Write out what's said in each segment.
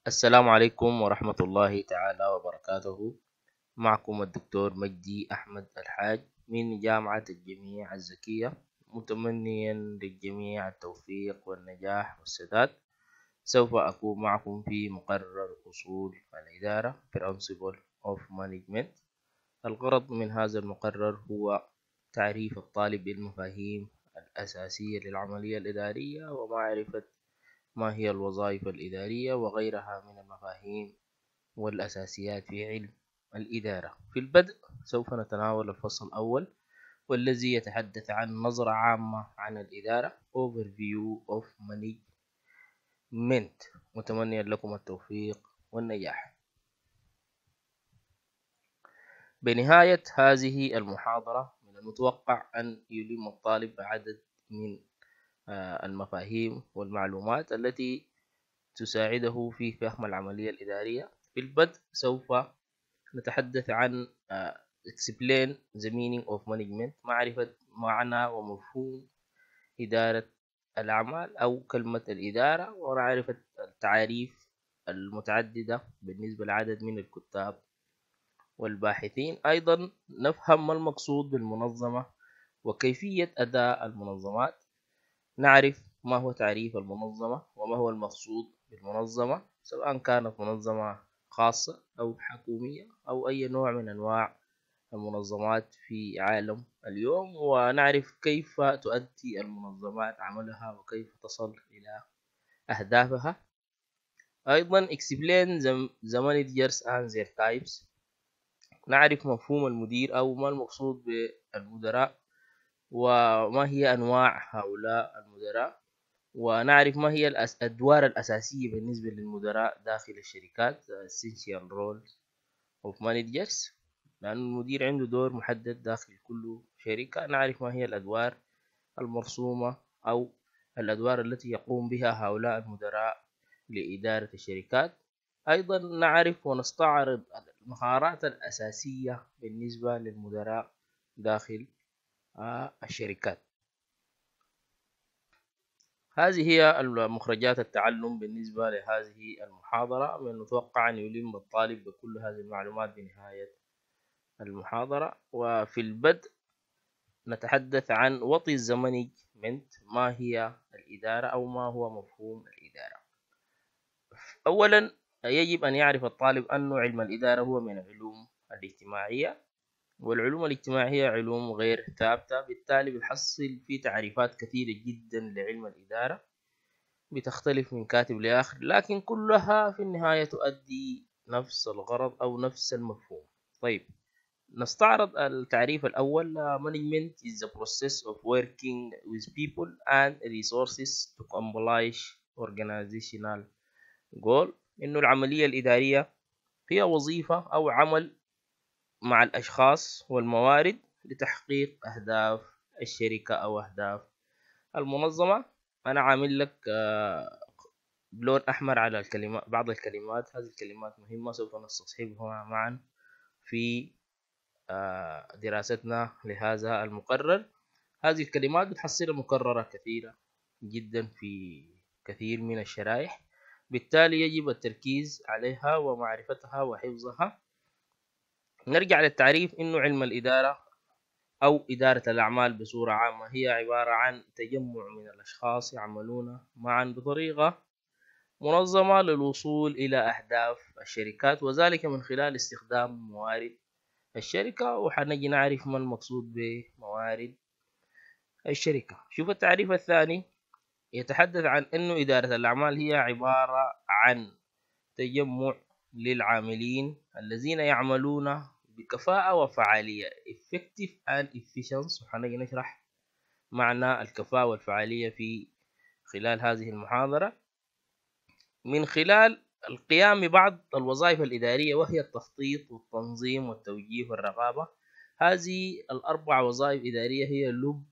السلام عليكم ورحمة الله تعالى وبركاته معكم الدكتور مجدي أحمد الحاج من جامعة الجميع الزكية متمنيا للجميع التوفيق والنجاح والسداد سوف أكون معكم في مقرر أصول الإدارة Principle of Management الغرض من هذا المقرر هو تعريف الطالب بالمفاهيم الأساسية للعملية الإدارية ومعرفة ما هي الوظائف الإدارية وغيرها من المفاهيم والأساسيات في علم الإدارة في البدء سوف نتناول الفصل الأول والذي يتحدث عن نظرة عامة عن الإدارة Overview of Management متمنيا لكم التوفيق والنجاح بنهاية هذه المحاضرة من المتوقع أن يلم الطالب عدد من آه، المفاهيم والمعلومات التي تساعده في فهم العملية الإدارية في البدء سوف نتحدث عن explain آه، the meaning of management معرفة معنى ومفهوم إدارة الأعمال أو كلمة الإدارة ومعرفة التعاريف المتعددة بالنسبة لعدد من الكتاب والباحثين أيضا نفهم ما المقصود بالمنظمة وكيفية أداء المنظمات نعرف ما هو تعريف المنظمة وما هو المقصود بالمنظمة سواء كانت منظمة خاصة أو حكومية أو أي نوع من أنواع المنظمات في عالم اليوم ونعرف كيف تؤدي المنظمات عملها وكيف تصل إلى أهدافها أيضا explain the managers and their types نعرف مفهوم المدير أو ما المقصود بالمدراء وما هي أنواع هؤلاء المدراء ونعرف ما هي الأدوار الأساسية بالنسبة للمدراء داخل الشركات essential roles of managers لأن المدير عنده دور محدد داخل كل شركة نعرف ما هي الأدوار المرسومة أو الأدوار التي يقوم بها هؤلاء المدراء لإدارة الشركات أيضا نعرف ونستعرض المهارات الأساسية بالنسبة للمدراء داخل آه، الشركات هذه هي المخرجات التعلم بالنسبة لهذه المحاضرة من المتوقع أن يلم الطالب بكل هذه المعلومات بنهاية المحاضرة وفي البدء نتحدث عن وطي الزمني the ما هي الإدارة أو ما هو مفهوم الإدارة أولا يجب أن يعرف الطالب أن علم الإدارة هو من العلوم الاجتماعية والعلوم الاجتماعية علوم غير ثابتة بالتالي بتحصل في تعريفات كثيرة جدا لعلم الإدارة بتختلف من كاتب لآخر لكن كلها في النهاية تؤدي نفس الغرض أو نفس المفهوم طيب نستعرض التعريف الأول management is the process of working with people and resources to accomplish organizational goal إنه العملية الإدارية هي وظيفة أو عمل مع الأشخاص والموارد لتحقيق أهداف الشركة أو أهداف المنظمة أنا عامل لك آه، لون أحمر على الكلمات بعض الكلمات هذه الكلمات مهمة سوف نستصحبها معا في آه، دراستنا لهذا المقرر هذه الكلمات بتحصل مكررة كثيرة جدا في كثير من الشرائح بالتالي يجب التركيز عليها ومعرفتها وحفظها نرجع للتعريف انه علم الاداره او اداره الاعمال بصوره عامه هي عباره عن تجمع من الاشخاص يعملون معا بطريقه منظمه للوصول الى اهداف الشركات وذلك من خلال استخدام موارد الشركه وحنجي نعرف ما المقصود بموارد الشركه شوف التعريف الثاني يتحدث عن انه اداره الاعمال هي عباره عن تجمع للعاملين الذين يعملون بكفاءة وفعالية effective and efficient وحنجي نشرح معنى الكفاءة والفعالية في خلال هذه المحاضرة من خلال القيام ببعض الوظائف الإدارية وهي التخطيط والتنظيم والتوجيه والرقابة هذه الأربع وظائف إدارية هي لب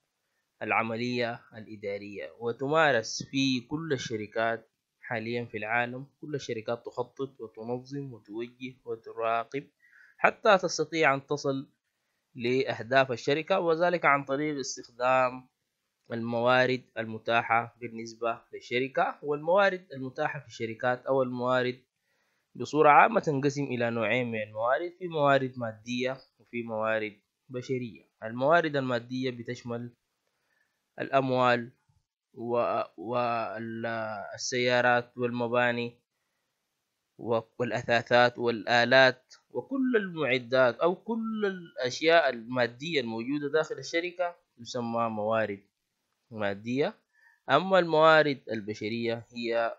العملية الإدارية وتمارس في كل الشركات حاليا في العالم كل الشركات تخطط وتنظم وتوجه وتراقب حتى تستطيع أن تصل لأهداف الشركة وذلك عن طريق استخدام الموارد المتاحة بالنسبة للشركة والموارد المتاحة في الشركات أو الموارد بصورة عامة تنقسم إلى نوعين من الموارد في موارد مادية وفي موارد بشرية الموارد المادية بتشمل الأموال والسيارات والمباني والأثاثات والآلات وكل المعدات أو كل الأشياء المادية الموجودة داخل الشركة تسمى موارد مادية أما الموارد البشرية هي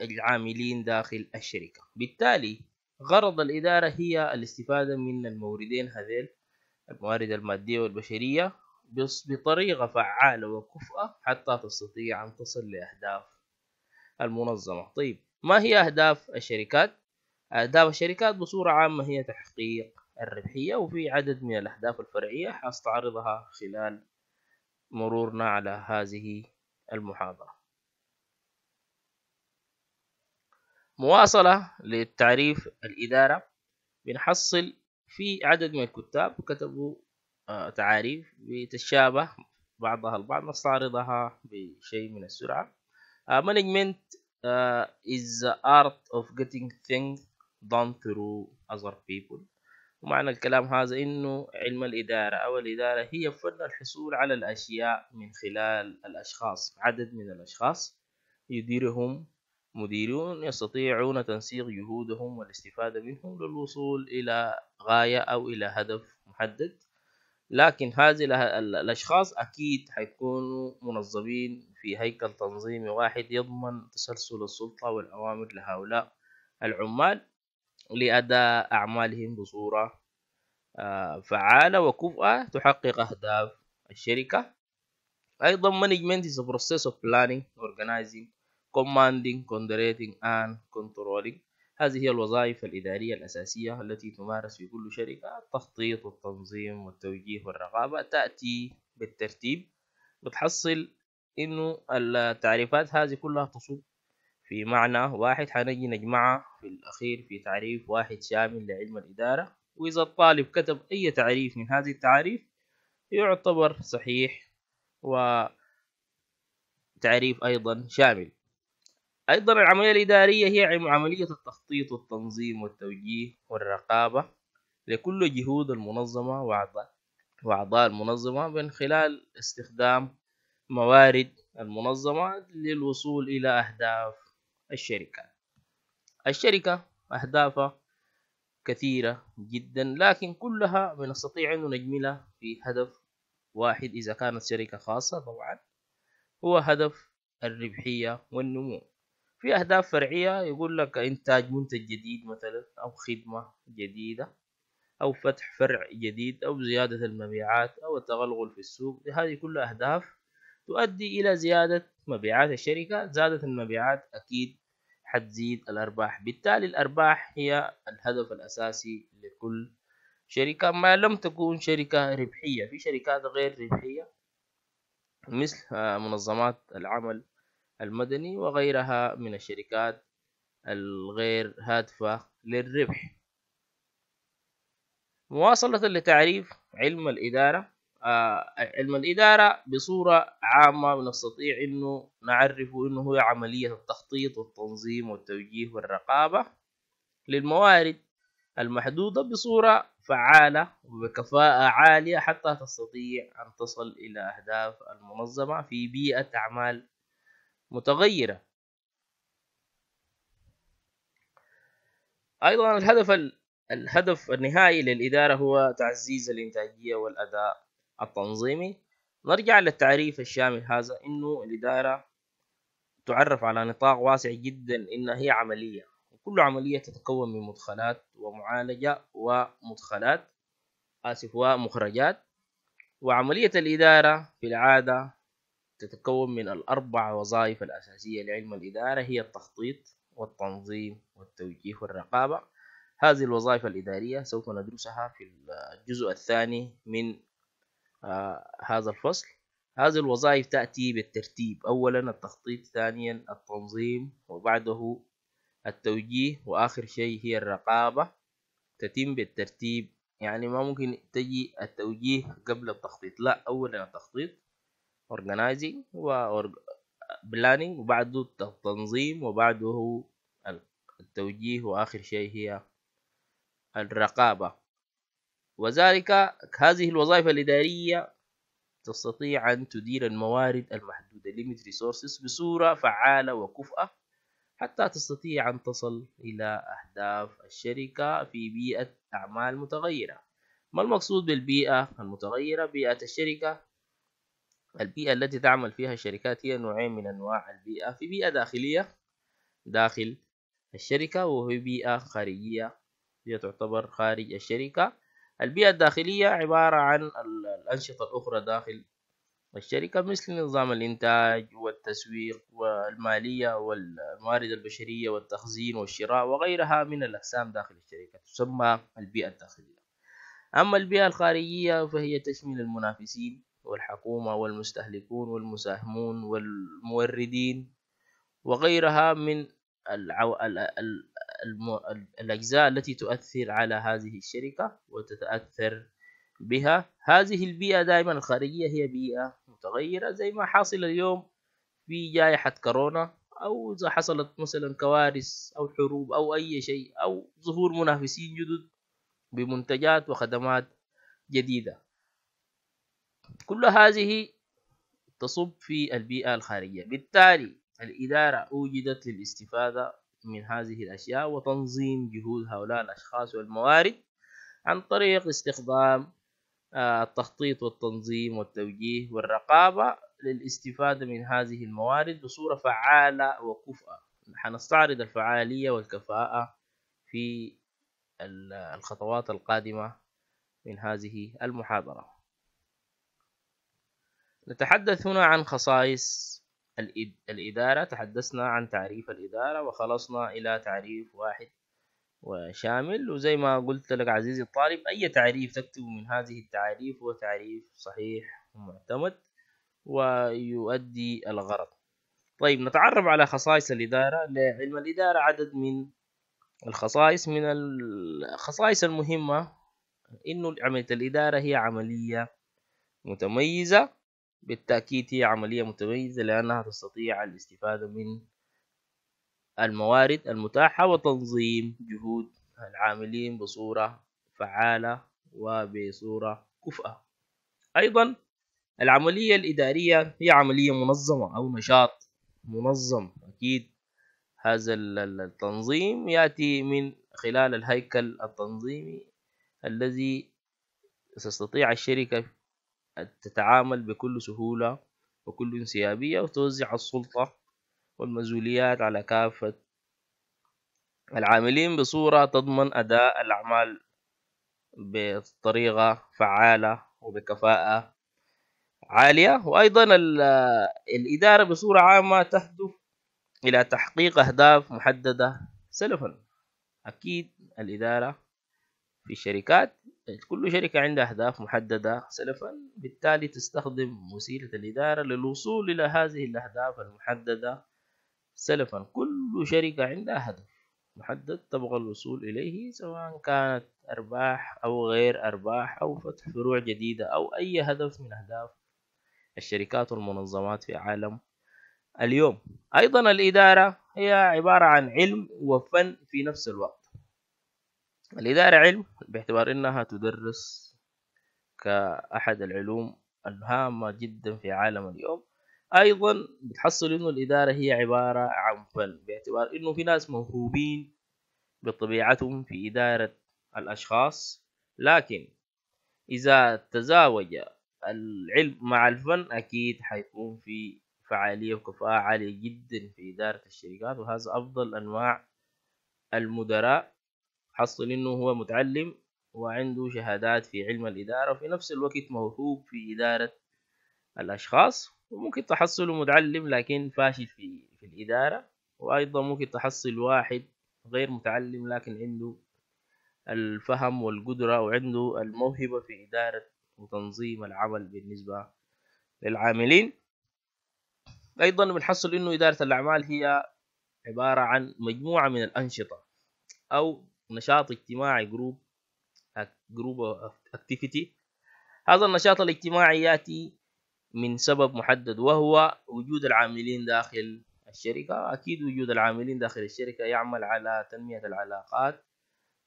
العاملين داخل الشركة بالتالي غرض الإدارة هي الاستفادة من الموردين هذيل الموارد المادية والبشرية بطريقة فعالة وكفءة حتى تستطيع أن تصل لأهداف المنظمة طيب ما هي أهداف الشركات؟ أهداف الشركات بصورة عامة هي تحقيق الربحية وفي عدد من الأهداف الفرعية حستعرضها خلال مرورنا على هذه المحاضرة مواصلة للتعريف الإدارة بنحصل في عدد من الكتاب كتبوا آه، تعاريف بتتشابه بعضها البعض نستعرضها بشيء من السرعة آه، management از آه، is the art of getting things done through other people ومعنى الكلام هذا إنه علم الإدارة أو الإدارة هي فن الحصول على الأشياء من خلال الأشخاص عدد من الأشخاص يديرهم مديرون يستطيعون تنسيق جهودهم والاستفادة منهم للوصول إلى غاية أو إلى هدف محدد لكن هذه الأشخاص أكيد حيكونوا منظمين في هيكل تنظيمي واحد يضمن تسلسل السلطة والأوامر لهؤلاء العمال لأداء أعمالهم بصورة آه، فعالة وكفءة تحقق أهداف الشركة أيضا management is a process of planning, organizing, commanding, moderating and controlling هذه هي الوظائف الإدارية الأساسية التي تمارس في كل شركة التخطيط والتنظيم والتوجيه والرقابة تأتي بالترتيب بتحصل إنه التعريفات هذه كلها تصب في معنى واحد حنجي نجمعها في الأخير في تعريف واحد شامل لعلم الإدارة وإذا الطالب كتب أي تعريف من هذه التعاريف يعتبر صحيح وتعريف أيضا شامل أيضا العملية الإدارية هي عملية التخطيط والتنظيم والتوجيه والرقابة لكل جهود المنظمة وأعضاء وأعضاء المنظمة من خلال استخدام موارد المنظمة للوصول إلى أهداف الشركات الشركة أهدافها كثيرة جدا لكن كلها بنستطيع أن نجملها في هدف واحد إذا كانت شركة خاصة طبعا هو هدف الربحية والنمو في أهداف فرعية يقول لك إنتاج منتج جديد مثلا أو خدمة جديدة أو فتح فرع جديد أو زيادة المبيعات أو التغلغل في السوق هذه كلها أهداف تؤدي إلى زيادة مبيعات الشركة زادت المبيعات أكيد حتزيد الأرباح بالتالي الأرباح هي الهدف الأساسي لكل شركة ما لم تكون شركة ربحية في شركات غير ربحية مثل آه، منظمات العمل المدني وغيرها من الشركات الغير هادفة للربح مواصلة لتعريف علم الإدارة آه، علم الإدارة بصورة عامة بنستطيع إنه نعرفه إنه هو عملية التخطيط والتنظيم والتوجيه والرقابة للموارد المحدودة بصورة فعالة وبكفاءة عالية حتى تستطيع أن تصل إلى أهداف المنظمة في بيئة أعمال متغيرة أيضا الهدف الهدف النهائي للإدارة هو تعزيز الإنتاجية والأداء التنظيمي نرجع للتعريف الشامل هذا انه الاداره تعرف على نطاق واسع جدا انها هي عمليه وكل عمليه تتكون من مدخلات ومعالجه ومدخلات اسف ومخرجات وعمليه الاداره في العاده تتكون من الأربع وظائف الأساسية لعلم الإدارة هي التخطيط والتنظيم والتوجيه والرقابة هذه الوظائف الإدارية سوف ندرسها في الجزء الثاني من هذا الفصل هذه الوظائف تأتي بالترتيب أولا التخطيط ثانيا التنظيم وبعده التوجيه وآخر شيء هي الرقابة تتم بالترتيب يعني ما ممكن تجي التوجيه قبل التخطيط لا أولا التخطيط organizing و planning وبعده التنظيم وبعده التوجيه وآخر شيء هي الرقابة وذلك هذه الوظائف الإدارية تستطيع أن تدير الموارد المحدودة limit resources بصورة فعالة وكفأة حتى تستطيع أن تصل إلى أهداف الشركة في بيئة أعمال متغيرة ما المقصود بالبيئة المتغيرة بيئة الشركة البيئة التي تعمل فيها الشركات هي نوعين من أنواع البيئة في بيئة داخلية داخل الشركة وفي بيئة خارجية هي تعتبر خارج الشركة البيئة الداخلية عبارة عن الأنشطة الأخرى داخل الشركة مثل نظام الإنتاج والتسويق والمالية والموارد البشرية والتخزين والشراء وغيرها من الأقسام داخل الشركة تسمى البيئة الداخلية أما البيئة الخارجية فهي تشمل المنافسين والحكومة والمستهلكون والمساهمون والموردين وغيرها من الم... الأجزاء التي تؤثر على هذه الشركة وتتأثر بها هذه البيئة دائما الخارجية هي بيئة متغيرة زي ما حاصل اليوم في جائحة كورونا أو إذا حصلت مثلا كوارث أو حروب أو أي شيء أو ظهور منافسين جدد بمنتجات وخدمات جديدة كل هذه تصب في البيئة الخارجية بالتالي الإدارة أوجدت للاستفادة من هذه الأشياء وتنظيم جهود هؤلاء الأشخاص والموارد عن طريق استخدام آه، التخطيط والتنظيم والتوجيه والرقابة للاستفادة من هذه الموارد بصورة فعالة وكفأة حنستعرض الفعالية والكفاءة في الخطوات القادمة من هذه المحاضرة نتحدث هنا عن خصائص الإدارة تحدثنا عن تعريف الإدارة وخلصنا إلى تعريف واحد وشامل وزي ما قلت لك عزيزي الطالب أي تعريف تكتبه من هذه التعاريف هو تعريف صحيح ومعتمد ويؤدي الغرض طيب نتعرف على خصائص الإدارة لعلم الإدارة عدد من الخصائص من الخصائص المهمة إنه عملية الإدارة هي عملية متميزة بالتأكيد هي عملية متميزة لأنها تستطيع الاستفادة من الموارد المتاحة وتنظيم جهود العاملين بصورة فعالة وبصورة كفأة أيضا العملية الإدارية هي عملية منظمة أو نشاط منظم أكيد هذا التنظيم يأتي من خلال الهيكل التنظيمي الذي تستطيع الشركة تتعامل بكل سهولة وكل انسيابية وتوزع السلطة والمسؤوليات على كافة العاملين بصورة تضمن أداء الأعمال بطريقة فعالة وبكفاءة عالية وأيضا الإدارة بصورة عامة تهدف إلى تحقيق أهداف محددة سلفا أكيد الإدارة في الشركات كل شركة عندها أهداف محددة سلفا بالتالي تستخدم وسيلة الإدارة للوصول إلى هذه الأهداف المحددة سلفا كل شركة عندها هدف محدد تبغى الوصول إليه سواء كانت أرباح أو غير أرباح أو فتح فروع جديدة أو أي هدف من أهداف الشركات والمنظمات في عالم اليوم أيضا الإدارة هي عبارة عن علم وفن في نفس الوقت الإدارة علم باعتبار إنها تدرس كأحد العلوم الهامة جدا في عالم اليوم أيضا بتحصل إنه الإدارة هي عبارة عن فن باعتبار إنه في ناس موهوبين بطبيعتهم في إدارة الأشخاص لكن إذا تزاوج العلم مع الفن أكيد حيكون في فعالية وكفاءة عالية جدا في إدارة الشركات وهذا أفضل أنواع المدراء حصل انه هو متعلم وعنده شهادات في علم الاداره وفي نفس الوقت موهوب في اداره الاشخاص وممكن تحصله متعلم لكن فاشل في في الاداره وايضا ممكن تحصل واحد غير متعلم لكن عنده الفهم والقدرة وعنده الموهبة في إدارة وتنظيم العمل بالنسبة للعاملين أيضا بنحصل أنه إدارة الأعمال هي عبارة عن مجموعة من الأنشطة أو نشاط اجتماعي جروب جروب اكتيفيتي هذا النشاط الاجتماعي ياتي من سبب محدد وهو وجود العاملين داخل الشركة أكيد وجود العاملين داخل الشركة يعمل على تنمية العلاقات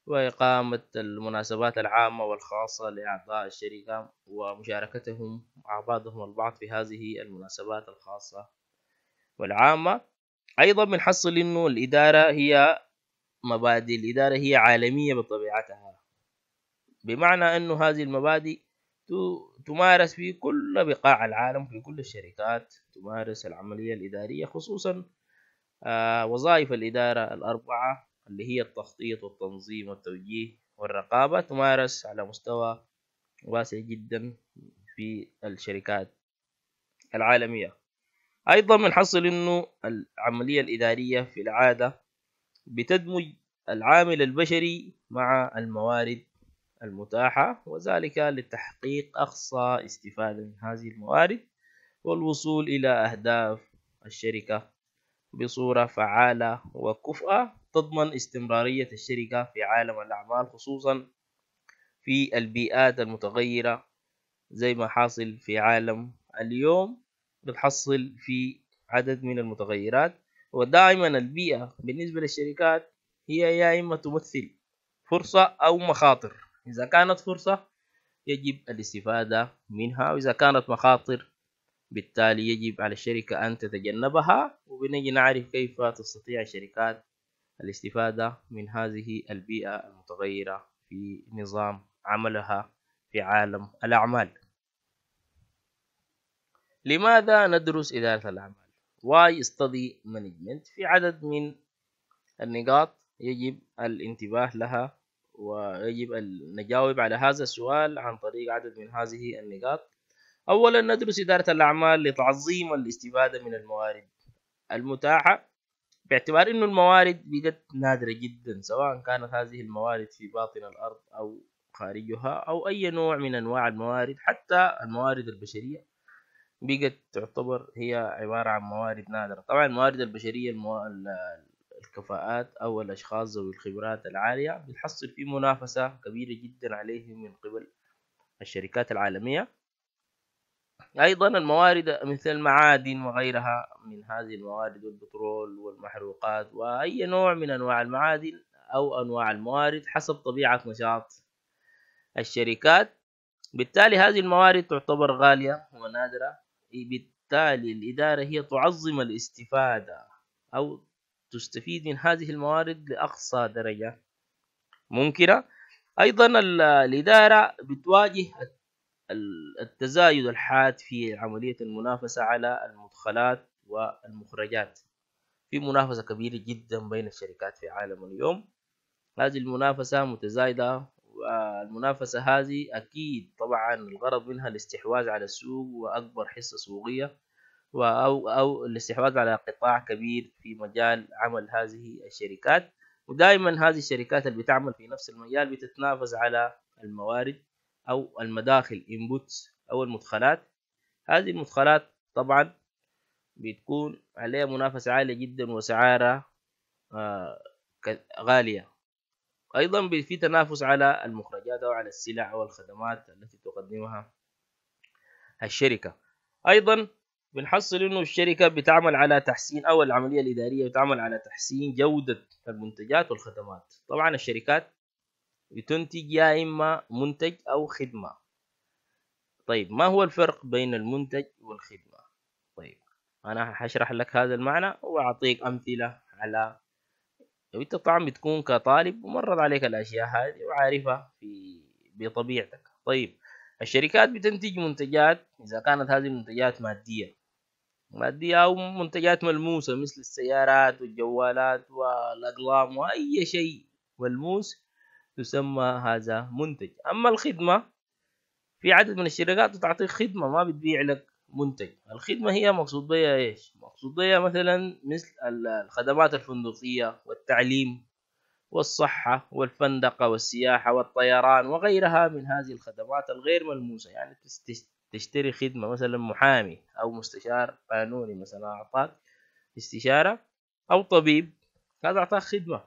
وإقامة المناسبات العامة والخاصة لأعضاء الشركة ومشاركتهم مع بعضهم البعض في هذه المناسبات الخاصة والعامة أيضا بنحصل إنه الإدارة هي مبادئ الإدارة هي عالمية بطبيعتها بمعنى أنه هذه المبادئ تمارس في كل بقاع العالم في كل الشركات تمارس العملية الإدارية خصوصا آه، وظائف الإدارة الأربعة اللي هي التخطيط والتنظيم والتوجيه والرقابة تمارس على مستوى واسع جدا في الشركات العالمية أيضا بنحصل إنه العملية الإدارية في العادة بتدمج العامل البشري مع الموارد المتاحة وذلك لتحقيق أقصى استفادة من هذه الموارد والوصول إلى أهداف الشركة بصورة فعالة وكفءة تضمن استمرارية الشركة في عالم الأعمال خصوصا في البيئات المتغيرة زي ما حاصل في عالم اليوم بتحصل في عدد من المتغيرات ودائما البيئة بالنسبة للشركات هي يا إما تمثل فرصة أو مخاطر إذا كانت فرصة يجب الاستفادة منها وإذا كانت مخاطر بالتالي يجب على الشركة أن تتجنبها وبنجي نعرف كيف تستطيع الشركات الاستفادة من هذه البيئة المتغيرة في نظام عملها في عالم الأعمال لماذا ندرس إدارة الأعمال؟ واي ستدي مانجمنت في عدد من النقاط يجب الانتباه لها ويجب أن نجاوب على هذا السؤال عن طريق عدد من هذه النقاط أولا ندرس إدارة الأعمال لتعظيم الاستفادة من الموارد المتاحة باعتبار أن الموارد بقت نادرة جدا سواء كانت هذه الموارد في باطن الأرض أو خارجها أو أي نوع من أنواع الموارد حتى الموارد البشرية بقت تعتبر هي عبارة عن موارد نادرة طبعا الموارد البشرية المو... الكفاءات أو الأشخاص ذوي الخبرات العالية بتحصل في منافسة كبيرة جدا عليهم من قبل الشركات العالمية أيضا الموارد مثل المعادن وغيرها من هذه الموارد والبترول والمحروقات وأي نوع من أنواع المعادن أو أنواع الموارد حسب طبيعة نشاط الشركات بالتالي هذه الموارد تعتبر غالية ونادرة بالتالي الإدارة هي تعظم الاستفادة أو تستفيد من هذه الموارد لأقصى درجة ممكنة أيضا الإدارة بتواجه التزايد الحاد في عملية المنافسة على المدخلات والمخرجات في منافسة كبيرة جدا بين الشركات في عالم اليوم هذه المنافسة متزايدة المنافسة هذه أكيد طبعا الغرض منها الاستحواذ على السوق وأكبر حصة سوقية أو أو الاستحواذ على قطاع كبير في مجال عمل هذه الشركات ودائما هذه الشركات اللي بتعمل في نفس المجال بتتنافس على الموارد أو المداخل inputs أو المدخلات هذه المدخلات طبعا بتكون عليها منافسة عالية جدا وسعارها آه، غالية أيضا في تنافس على المخرجات أو على السلع أو الخدمات التي تقدمها الشركة أيضا بنحصل إنه الشركة بتعمل على تحسين أو العملية الإدارية بتعمل على تحسين جودة المنتجات والخدمات طبعا الشركات بتنتج يا إما منتج أو خدمة طيب ما هو الفرق بين المنتج والخدمة طيب أنا هشرح لك هذا المعنى وأعطيك أمثلة على لو انت طعم بتكون كطالب ومرت عليك الاشياء هذه وعارفها في بطبيعتك طيب الشركات بتنتج منتجات اذا كانت هذه المنتجات ماديه ماديه او منتجات ملموسه مثل السيارات والجوالات والاقلام واي شيء ملموس تسمى هذا منتج اما الخدمه في عدد من الشركات تعطيك خدمه ما بتبيع لك منتج الخدمة هي مقصود بها ايش مقصود بها مثلا مثل الخدمات الفندقية والتعليم والصحة والفندقة والسياحة والطيران وغيرها من هذه الخدمات الغير ملموسة يعني تشتري خدمة مثلا محامي أو مستشار قانوني مثلا أعطاك استشارة أو طبيب هذا أعطاك خدمة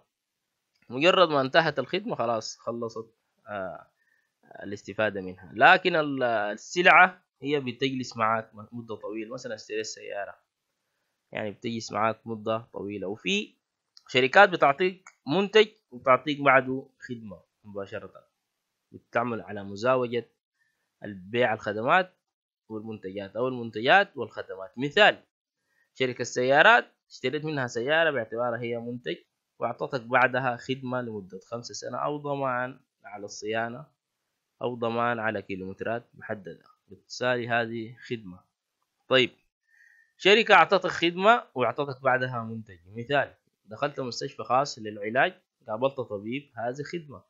مجرد ما انتهت الخدمة خلاص خلصت آه الاستفادة منها لكن السلعة هي بتجلس معاك مدة طويلة مثلا اشتريت سيارة يعني بتجلس معاك مدة طويلة وفي شركات بتعطيك منتج وبتعطيك بعده خدمة مباشرة بتعمل على مزاوجة البيع الخدمات والمنتجات أو المنتجات والخدمات مثال شركة سيارات اشتريت منها سيارة باعتبارها هي منتج وأعطتك بعدها خدمة لمدة خمسة سنة أو ضمان على الصيانة أو ضمان على كيلومترات محددة بالتالي هذه خدمة طيب شركة أعطتك خدمة وأعطتك بعدها منتج مثال دخلت مستشفى خاص للعلاج قابلت طبيب هذه خدمة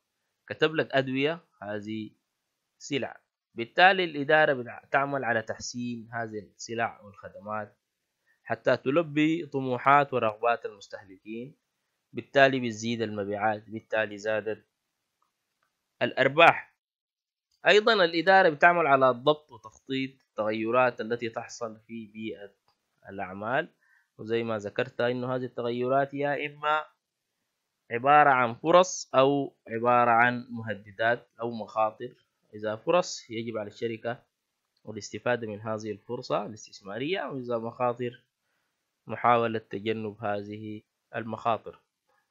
كتب لك أدوية هذه سلع بالتالي الإدارة بتعمل على تحسين هذه السلع والخدمات حتى تلبي طموحات ورغبات المستهلكين بالتالي بتزيد المبيعات بالتالي زادت الأرباح ايضا الاداره بتعمل على ضبط وتخطيط التغيرات التي تحصل في بيئه الاعمال وزي ما ذكرت انه هذه التغيرات يا اما عباره عن فرص او عباره عن مهددات او مخاطر اذا فرص يجب على الشركه والاستفاده من هذه الفرصه الاستثماريه واذا مخاطر محاوله تجنب هذه المخاطر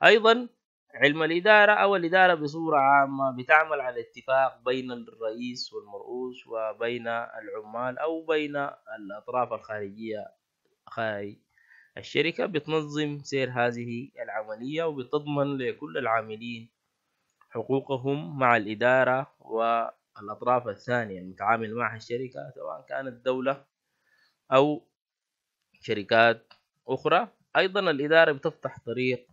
ايضا علم الإدارة أو الإدارة بصورة عامة بتعمل على اتفاق بين الرئيس والمرؤوس وبين العمال أو بين الأطراف الخارجية خارج الشركة بتنظم سير هذه العملية وبتضمن لكل العاملين حقوقهم مع الإدارة والأطراف الثانية المتعامل معها الشركة سواء كانت دولة أو شركات أخرى أيضا الإدارة بتفتح طريق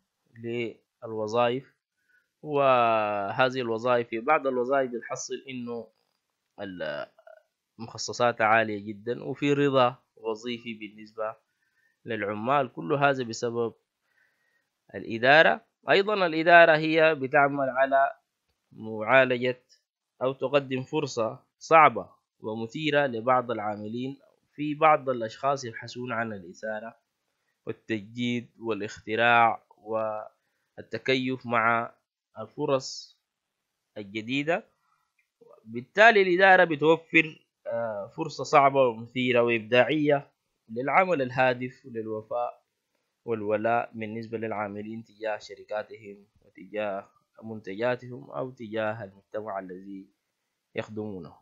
الوظائف وهذه الوظائف في بعض الوظائف بتحصل انه مخصصاتها عالية جدا وفي رضا وظيفي بالنسبة للعمال كل هذا بسبب الإدارة أيضا الإدارة هي بتعمل على معالجة أو تقدم فرصة صعبة ومثيرة لبعض العاملين في بعض الأشخاص يبحثون عن الإثارة والتجديد والاختراع و التكيف مع الفرص الجديدة بالتالي الإدارة بتوفر آه، فرصة صعبة ومثيرة وإبداعية للعمل الهادف للوفاء والولاء بالنسبة للعاملين تجاه شركاتهم وتجاه منتجاتهم أو تجاه المجتمع الذي يخدمونه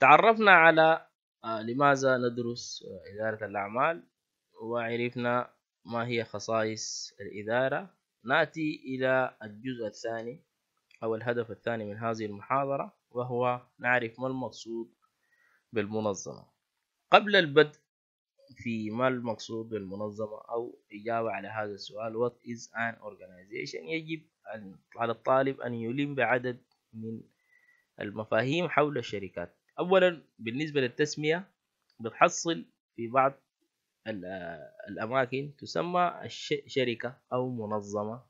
تعرفنا على آه، لماذا ندرس آه، إدارة الأعمال وعرفنا ما هي خصائص الإدارة نأتي إلى الجزء الثاني أو الهدف الثاني من هذه المحاضرة وهو نعرف ما المقصود بالمنظمة قبل البدء في ما المقصود بالمنظمة أو إجابة على هذا السؤال what is an organization يجب أن على الطالب أن يلم بعدد من المفاهيم حول الشركات أولا بالنسبة للتسمية بتحصل في بعض الأماكن تسمى شركة أو منظمة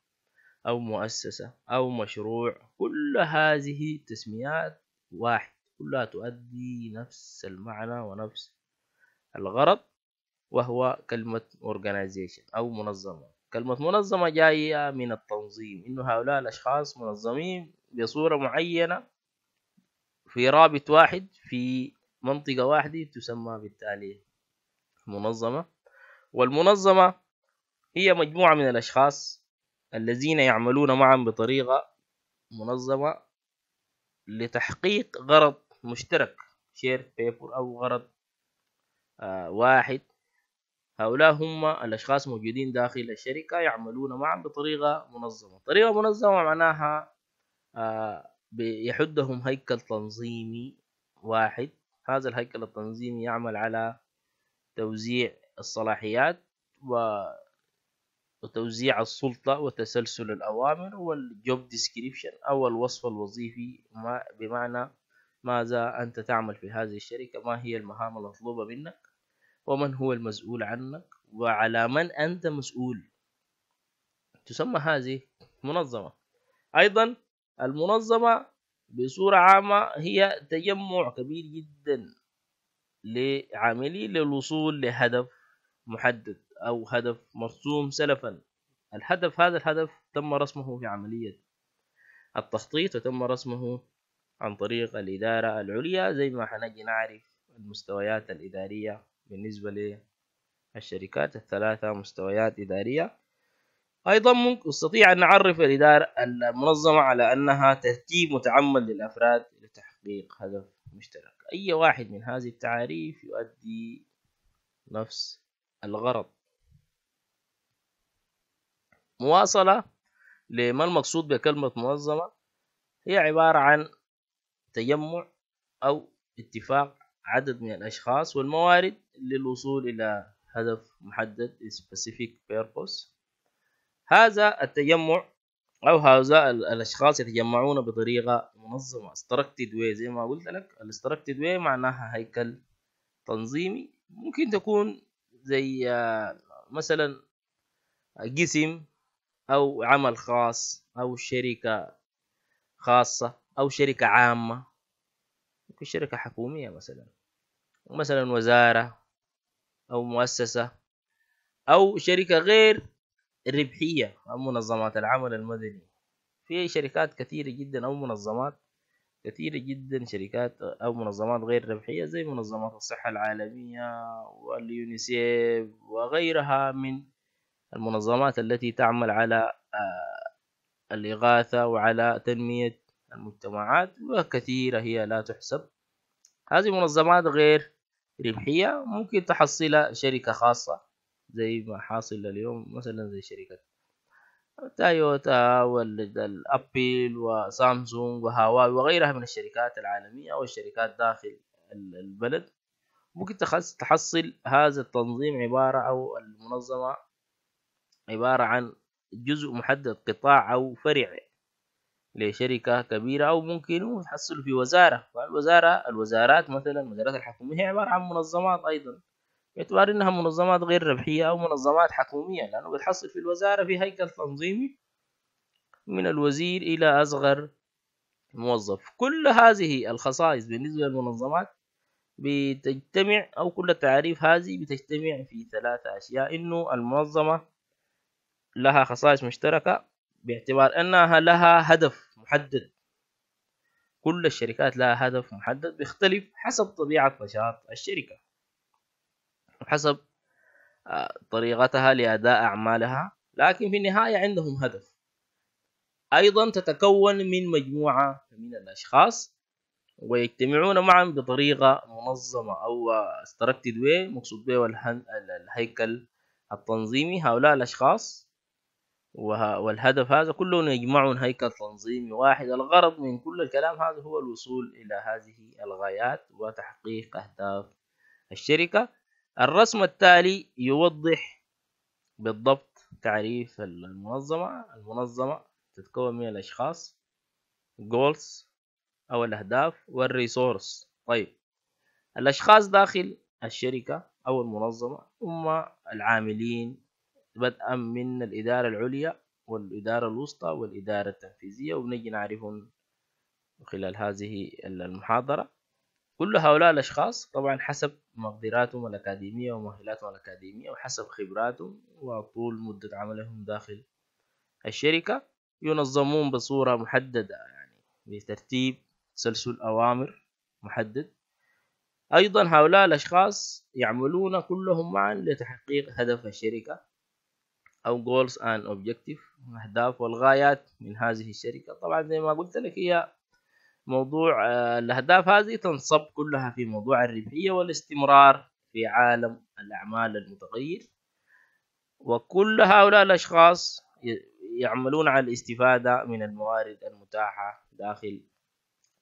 أو مؤسسة أو مشروع كل هذه تسميات واحد كلها تؤدي نفس المعنى ونفس الغرض وهو كلمة organization أو منظمة كلمة منظمة جاية من التنظيم إنه هؤلاء الأشخاص منظمين بصورة معينة في رابط واحد في منطقة واحدة تسمى بالتالي منظمة والمنظمة هي مجموعة من الأشخاص الذين يعملون معا بطريقة منظمة لتحقيق غرض مشترك شير بيبر أو غرض آه واحد هؤلاء هم الأشخاص موجودين داخل الشركة يعملون معا بطريقة منظمة طريقة منظمة معناها آه يحدهم هيكل تنظيمي واحد هذا الهيكل التنظيمي يعمل على توزيع الصلاحيات و وتوزيع السلطة وتسلسل الأوامر والجوب ديسكريبشن أو الوصف الوظيفي بمعنى ماذا أنت تعمل في هذه الشركة ما هي المهام المطلوبة منك ومن هو المسؤول عنك وعلى من أنت مسؤول تسمى هذه منظمة أيضا المنظمة بصورة عامة هي تجمع كبير جدا لعاملي للوصول لهدف محدد أو هدف مرسوم سلفا الهدف هذا الهدف تم رسمه في عملية التخطيط وتم رسمه عن طريق الإدارة العليا زي ما حنجي نعرف المستويات الإدارية بالنسبة للشركات الثلاثة مستويات إدارية أيضا ممكن أستطيع أن أعرف الإدارة المنظمة على أنها ترتيب متعمد للأفراد لتحقيق هدف مشترك أي واحد من هذه التعاريف يؤدي نفس الغرض مواصلة لما المقصود بكلمة منظمة هي عبارة عن تجمع أو اتفاق عدد من الأشخاص والموارد للوصول إلى هدف محدد specific purpose هذا التجمع أو هؤلاء الأشخاص يتجمعون بطريقة منظمة structured واي زي ما قلت لك structured واي معناها هيكل تنظيمي ممكن تكون زي آه، مثلا جسم أو عمل خاص أو شركة خاصة أو شركة عامة ممكن شركة حكومية مثلا مثلا وزارة أو مؤسسة أو شركة غير ربحية أو منظمات العمل المدني في شركات كثيرة جدا أو منظمات كثيرة جدا شركات أو منظمات غير ربحية زي منظمات الصحة العالمية واليونيسيف وغيرها من المنظمات التي تعمل على آه، الإغاثة وعلى تنمية المجتمعات وكثيرة هي لا تحسب هذه منظمات غير ربحية ممكن تحصلها شركة خاصة زي ما حاصل اليوم مثلا زي شركة تايوتا والابل وسامسونج وهواوي وغيرها من الشركات العالمية والشركات داخل البلد ممكن تحصل هذا التنظيم عبارة أو المنظمة عبارة عن جزء محدد قطاع أو فرع لشركة كبيرة أو ممكن تحصل في وزارة الوزارة الوزارات مثلا الوزارات الحكومية هي عبارة عن منظمات أيضا باعتبار إنها منظمات غير ربحية أو منظمات حكومية لأنه بتحصل في الوزارة في هيكل تنظيمي من الوزير إلى أصغر موظف كل هذه الخصائص بالنسبة للمنظمات بتجتمع أو كل التعاريف هذه بتجتمع في ثلاثة أشياء إنه المنظمة لها خصائص مشتركة باعتبار أنها لها هدف محدد كل الشركات لها هدف محدد بيختلف حسب طبيعة نشاط الشركة وحسب آه، طريقتها لأداء أعمالها لكن في النهاية عندهم هدف أيضا تتكون من مجموعة من الأشخاص ويجتمعون معا بطريقة منظمة أو structured way مقصود به الهيكل التنظيمي هؤلاء الأشخاص والهدف هذا كلهم يجمعون هيكل تنظيمي واحد الغرض من كل الكلام هذا هو الوصول إلى هذه الغايات وتحقيق أهداف الشركة الرسم التالي يوضح بالضبط تعريف المنظمة المنظمة تتكون من الأشخاص goals أو الأهداف والريسورس طيب الأشخاص داخل الشركة أو المنظمة هم العاملين بدءا من الإدارة العليا والإدارة الوسطى والإدارة التنفيذية وبنجي نعرفهم خلال هذه المحاضرة كل هؤلاء الأشخاص طبعا حسب مقدراتهم الأكاديمية ومؤهلاتهم الأكاديمية وحسب خبراتهم وطول مدة عملهم داخل الشركة ينظمون بصورة محددة يعني بترتيب تسلسل أوامر محدد أيضا هؤلاء الأشخاص يعملون كلهم معا لتحقيق هدف الشركة أو goals and objective أهداف والغايات من هذه الشركة طبعا زي ما قلت لك هي موضوع آه، الأهداف هذه تنصب كلها في موضوع الربحية والاستمرار في عالم الأعمال المتغير وكل هؤلاء الأشخاص يعملون على الاستفادة من الموارد المتاحة داخل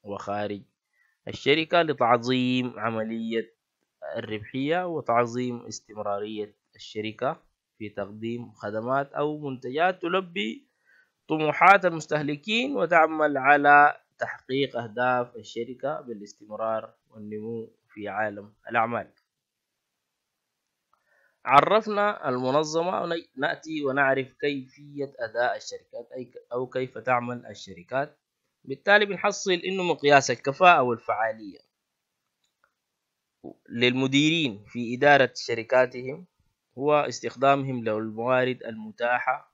وخارج الشركة لتعظيم عملية الربحية وتعظيم استمرارية الشركة في تقديم خدمات أو منتجات تلبي طموحات المستهلكين وتعمل على تحقيق أهداف الشركة بالاستمرار والنمو في عالم الأعمال عرفنا المنظمة نأتي ونعرف كيفية أداء الشركات أو كيف تعمل الشركات بالتالي بنحصل إنه مقياس الكفاءة والفعالية للمديرين في إدارة شركاتهم هو استخدامهم للموارد المتاحة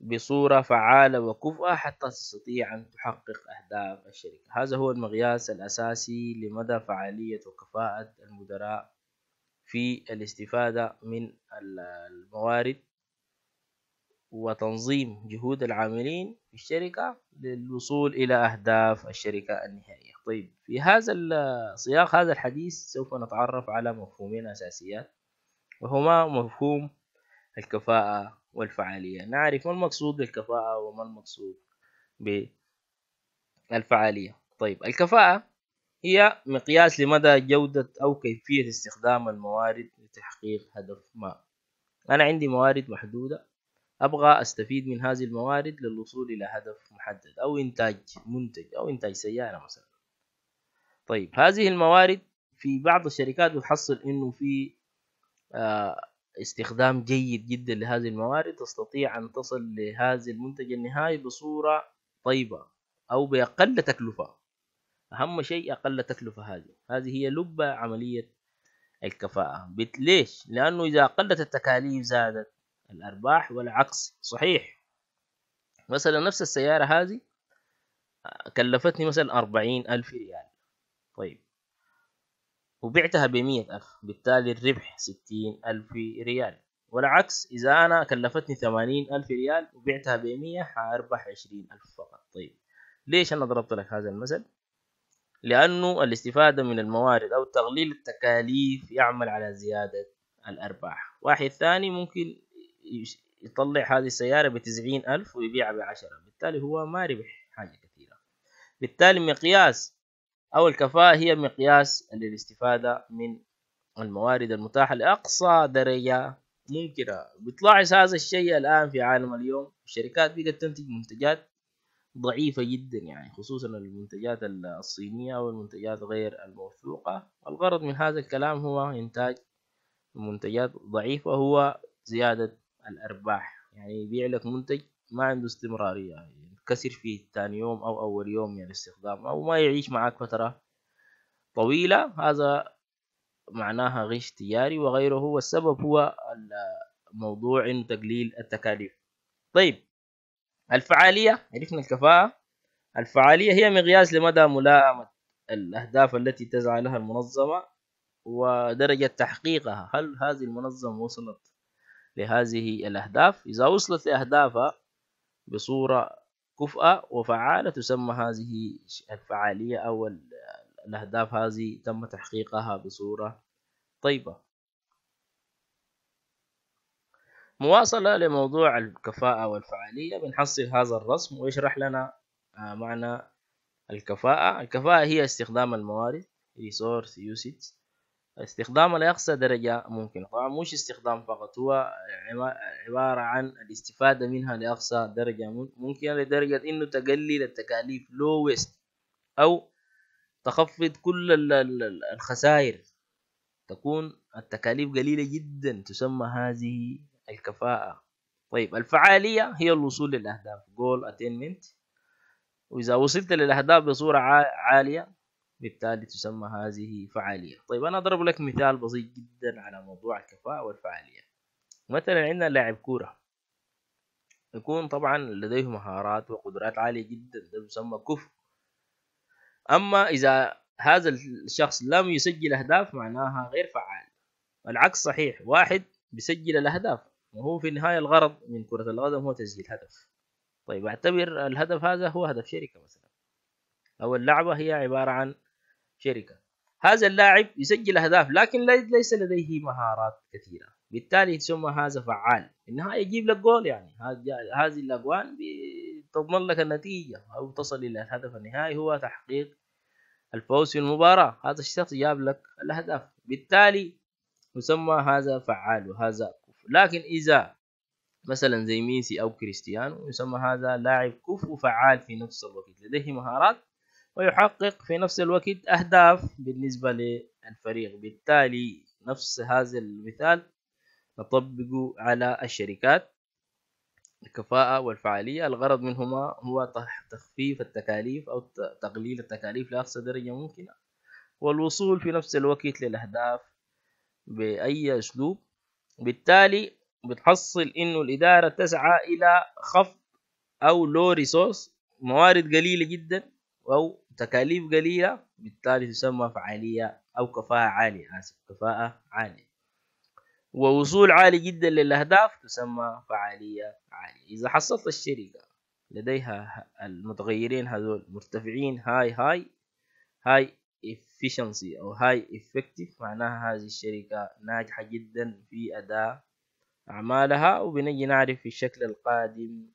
بصورة فعالة وكفءة حتى تستطيع أن تحقق أهداف الشركة هذا هو المقياس الأساسي لمدى فعالية وكفاءة المدراء في الاستفادة من الموارد وتنظيم جهود العاملين في الشركة للوصول إلى أهداف الشركة النهائية طيب في هذا سياق هذا الحديث سوف نتعرف على مفهومين أساسيات وهما مفهوم الكفاءة والفعالية نعرف ما المقصود بالكفاءة وما المقصود بالفعالية طيب الكفاءة هي مقياس لمدى جودة أو كيفية استخدام الموارد لتحقيق هدف ما أنا عندي موارد محدودة أبغى أستفيد من هذه الموارد للوصول إلى هدف محدد أو إنتاج منتج أو إنتاج سيارة مثلا طيب هذه الموارد في بعض الشركات بتحصل إنه في آه استخدام جيد جدا لهذه الموارد تستطيع أن تصل لهذا المنتج النهائي بصورة طيبة أو بأقل تكلفة أهم شيء أقل تكلفة هذه هذه هي لب عملية الكفاءة ليش؟ لأنه إذا قلت التكاليف زادت الأرباح والعكس صحيح مثلا نفس السيارة هذه آه، كلفتني مثلا أربعين ألف ريال طيب وبعتها بمية ألف بالتالي الربح ستين ألف ريال والعكس إذا أنا كلفتني ثمانين ألف ريال وبعتها بمية حأربح عشرين ألف فقط طيب ليش أنا ضربت لك هذا المثل؟ لأنه الاستفادة من الموارد أو تقليل التكاليف يعمل على زيادة الأرباح واحد ثاني ممكن يطلع هذه السيارة بتسعين ألف ويبيعها بعشرة بالتالي هو ما ربح حاجة كثيرة بالتالي مقياس أو الكفاءة هي مقياس للاستفادة من الموارد المتاحة لأقصى درجة ممكنة بتلاحظ هذا الشيء الآن في عالم اليوم الشركات بقت تنتج منتجات ضعيفة جدا يعني خصوصا المنتجات الصينية والمنتجات غير الموثوقة الغرض من هذا الكلام هو إنتاج منتجات ضعيفة هو زيادة الأرباح يعني يبيع لك منتج ما عنده استمرارية يتكسر في ثاني يوم أو أول يوم من الاستخدام أو ما يعيش معك فترة طويلة هذا معناها غش تجاري وغيره والسبب هو موضوع إنه تقليل التكاليف طيب الفعالية عرفنا الكفاءة الفعالية هي مقياس لمدى ملائمة الأهداف التي تسعى لها المنظمة ودرجة تحقيقها هل هذه المنظمة وصلت لهذه الأهداف إذا وصلت لأهدافها بصورة كفءة وفعالة تسمى هذه الفعالية أو الأهداف هذه تم تحقيقها بصورة طيبة مواصلة لموضوع الكفاءة والفعالية بنحصل هذا الرسم ويشرح لنا آه، معنى الكفاءة الكفاءة هي استخدام الموارد resource usage استخدام لأقصى درجة ممكنة طبعا مش استخدام فقط هو عبارة عن الاستفادة منها لأقصى درجة ممكنة لدرجة إنه تقلل التكاليف lowest أو تخفض كل الخسائر تكون التكاليف قليلة جدا تسمى هذه الكفاءة طيب الفعالية هي الوصول للأهداف goal attainment وإذا وصلت للأهداف بصورة عالية بالتالي تسمى هذه فعالية طيب أنا أضرب لك مثال بسيط جدا على موضوع الكفاءة والفعالية مثلا عندنا لاعب كورة يكون طبعا لديه مهارات وقدرات عالية جدا ده يسمى كفء أما إذا هذا الشخص لم يسجل أهداف معناها غير فعال العكس صحيح واحد بيسجل الأهداف وهو في النهاية الغرض من كرة القدم هو تسجيل هدف طيب اعتبر الهدف هذا هو هدف شركة مثلا أو اللعبة هي عبارة عن شركه هذا اللاعب يسجل اهداف لكن ليس لديه مهارات كثيره بالتالي يسمى هذا فعال في النهايه يجيب لك جول يعني هذه الاجوان تضمن لك النتيجه او تصل الى الهدف النهائي هو تحقيق الفوز في المباراه هذا الشخص جاب لك الاهداف بالتالي يسمى هذا فعال وهذا كفو لكن اذا مثلا زي ميسي او كريستيانو يسمى هذا لاعب كفو فعال في نفس الوقت لديه مهارات ويحقق في نفس الوقت أهداف بالنسبة للفريق بالتالي نفس هذا المثال نطبقه على الشركات الكفاءة والفعالية الغرض منهما هو تخفيف التكاليف أو تقليل التكاليف لأقصى درجة ممكنة والوصول في نفس الوقت للأهداف بأي أسلوب بالتالي بتحصل إنه الإدارة تسعى إلى خفض أو لو ريسورس موارد قليلة جدا أو تكاليف قليلة بالتالي تسمى فعالية أو كفاءة عالية آسف كفاءة عالية ووصول عالي جدا للأهداف تسمى فعالية عالية إذا حصلت الشركة لديها المتغيرين هذول مرتفعين هاي هاي هاي efficiency أو هاي effective معناها هذه الشركة ناجحة جدا في أداء أعمالها وبنجي نعرف في الشكل القادم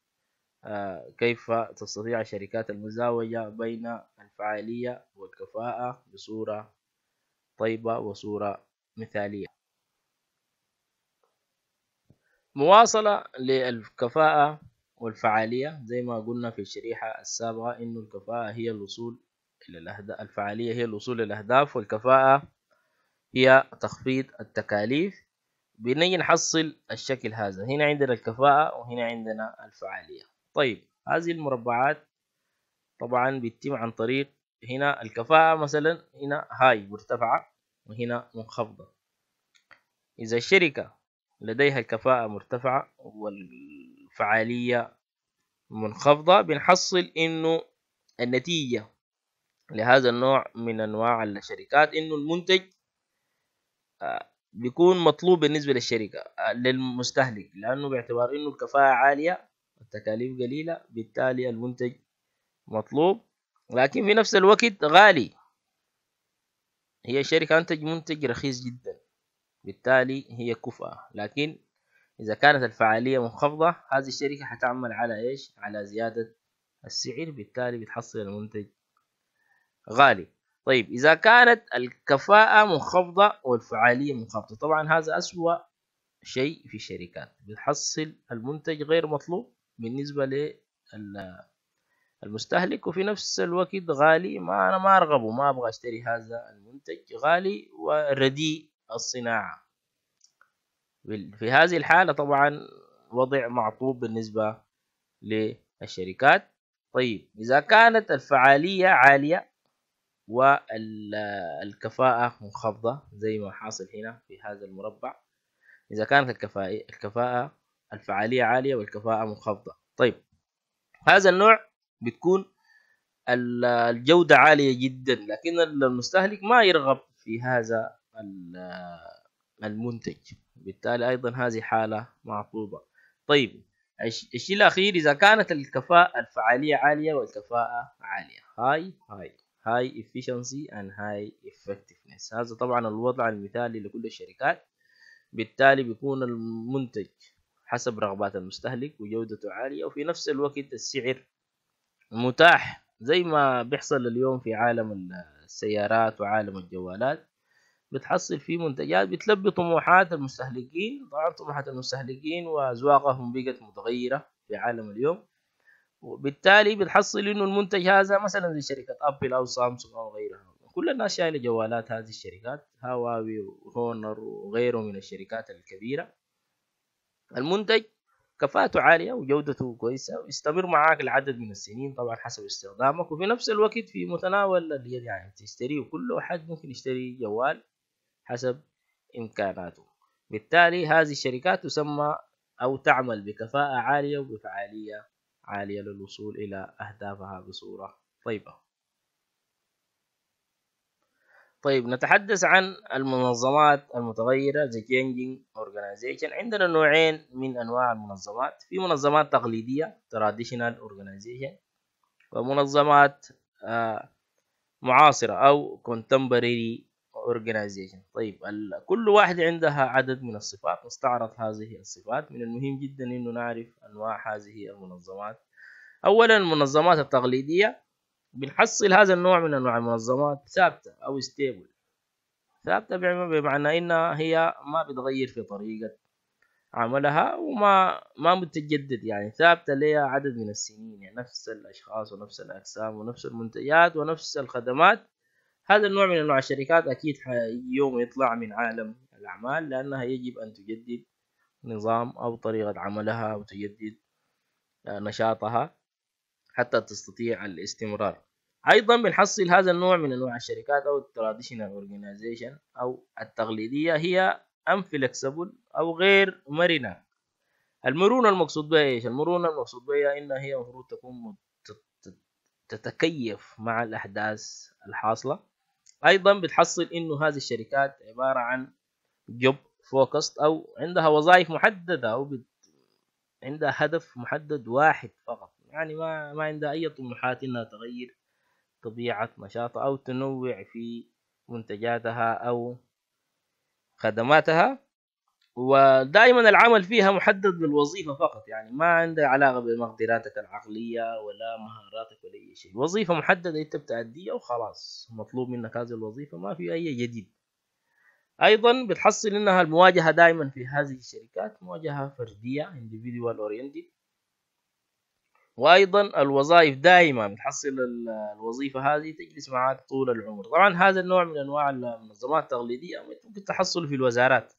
آه، كيف تستطيع الشركات المزاوجة بين الفعالية والكفاءة بصورة طيبة وصورة مثالية مواصلة للكفاءة والفعالية زي ما قلنا في الشريحة السابقة إن الكفاءة هي الوصول إلى الأهداف الفعالية هي الوصول للأهداف والكفاءة هي تخفيض التكاليف بنجي نحصل الشكل هذا هنا عندنا الكفاءة وهنا عندنا الفعالية طيب هذه المربعات طبعا بتتم عن طريق هنا الكفاءة مثلا هنا هاي مرتفعة وهنا منخفضة إذا الشركة لديها الكفاءة مرتفعة والفعالية منخفضة بنحصل إنه النتيجة لهذا النوع من أنواع الشركات إنه المنتج آه، بيكون مطلوب بالنسبة للشركة آه، للمستهلك لأنه باعتبار إنه الكفاءة عالية التكاليف قليلة بالتالي المنتج مطلوب لكن في نفس الوقت غالي هي شركة أنتج منتج رخيص جدا بالتالي هي كفاءة لكن إذا كانت الفعالية منخفضة هذه الشركة حتعمل على إيش على زيادة السعر بالتالي بتحصل المنتج غالي طيب إذا كانت الكفاءة منخفضة والفعالية منخفضة طبعا هذا أسوأ شيء في الشركات بتحصل المنتج غير مطلوب بالنسبة للمستهلك وفي نفس الوقت غالي ما أنا ما أرغبه ما أبغى أشتري هذا المنتج غالي ورديء الصناعة في هذه الحالة طبعا وضع معطوب بالنسبة للشركات طيب إذا كانت الفعالية عالية والكفاءة منخفضة زي ما حاصل هنا في هذا المربع إذا كانت الكفاءة الفعالية عالية والكفاءة منخفضة طيب هذا النوع بتكون الجودة عالية جدا لكن المستهلك ما يرغب في هذا المنتج بالتالي أيضا هذه حالة معطوبة طيب الشيء الأخير إذا كانت الكفاءة الفعالية عالية والكفاءة عالية هاي هاي هاي efficiency and هاي effectiveness هذا طبعا الوضع المثالي لكل الشركات بالتالي بيكون المنتج حسب رغبات المستهلك وجودته عالية وفي نفس الوقت السعر متاح زي ما بيحصل اليوم في عالم السيارات وعالم الجوالات بتحصل في منتجات بتلبي طموحات المستهلكين طبعا طموحات المستهلكين وأذواقهم بقت متغيرة في عالم اليوم وبالتالي بتحصل انه المنتج هذا مثلا زي شركة ابل او سامسونج او غيرها كل الناس شايله جوالات هذه الشركات هواوي وهونر وغيره من الشركات الكبيره المنتج كفاءته عالية وجودته كويسة ويستمر معاك العدد من السنين طبعا حسب استخدامك وفي نفس الوقت في متناول اليد يعني تشتريه كل واحد ممكن يشتري جوال حسب إمكاناته بالتالي هذه الشركات تسمى أو تعمل بكفاءة عالية وبفعالية عالية للوصول إلى أهدافها بصورة طيبة طيب نتحدث عن المنظمات المتغيرة The changing organization عندنا نوعين من أنواع المنظمات في منظمات تقليدية traditional organization ومنظمات آه، معاصرة أو contemporary organization طيب كل واحد عندها عدد من الصفات نستعرض هذه الصفات من المهم جدا أنه نعرف أنواع هذه المنظمات أولا المنظمات التقليدية بنحصل هذا النوع من انواع المنظمات ثابته او ستيبل ثابته بمعنى انها هي ما بتغير في طريقه عملها وما ما بتتجدد يعني ثابته لها عدد من السنين يعني نفس الاشخاص ونفس الاجسام ونفس المنتجات ونفس الخدمات هذا النوع من انواع الشركات اكيد يوم يطلع من عالم الاعمال لانها يجب ان تجدد نظام او طريقه عملها وتجدد آه، نشاطها حتى تستطيع الاستمرار ايضا بنحصل هذا النوع من انواع الشركات او التراديشنال اورجنايزيشن او التقليديه هي انفلكسبل او غير مرنه المرونه المقصود بها ايش المرونه المقصود بها انها هي المفروض تكون تتكيف مع الاحداث الحاصله ايضا بتحصل انه هذه الشركات عباره عن جوب فوكست او عندها وظائف محدده او عندها هدف محدد واحد فقط يعني ما ما عندها أي طموحات إنها تغير طبيعة نشاطها أو تنوع في منتجاتها أو خدماتها ودائما العمل فيها محدد بالوظيفة فقط يعني ما عندها علاقة بمقدراتك العقلية ولا مهاراتك ولا أي شيء وظيفة محددة أنت بتأديها وخلاص مطلوب منك هذه الوظيفة ما في أي جديد أيضا بتحصل إنها المواجهة دائما في هذه الشركات مواجهة فردية individual oriented وايضا الوظائف دائما بتحصل الوظيفه هذه تجلس معك طول العمر طبعا هذا النوع من انواع المنظمات التقليديه ممكن تحصل في الوزارات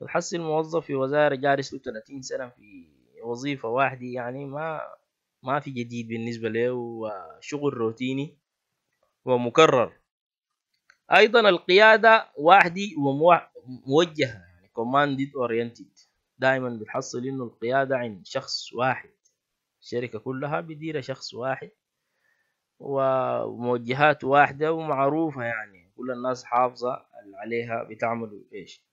تحصل موظف في وزاره جالس له 30 سنه في وظيفه واحده يعني ما ما في جديد بالنسبه له وشغل روتيني ومكرر ايضا القياده واحده وموجهه يعني كوماندد oriented دائما بتحصل انه القياده عند شخص واحد الشركة كلها بيديرها شخص واحد وموجهات واحدة ومعروفة يعني كل الناس حافظة عليها بتعمل إيش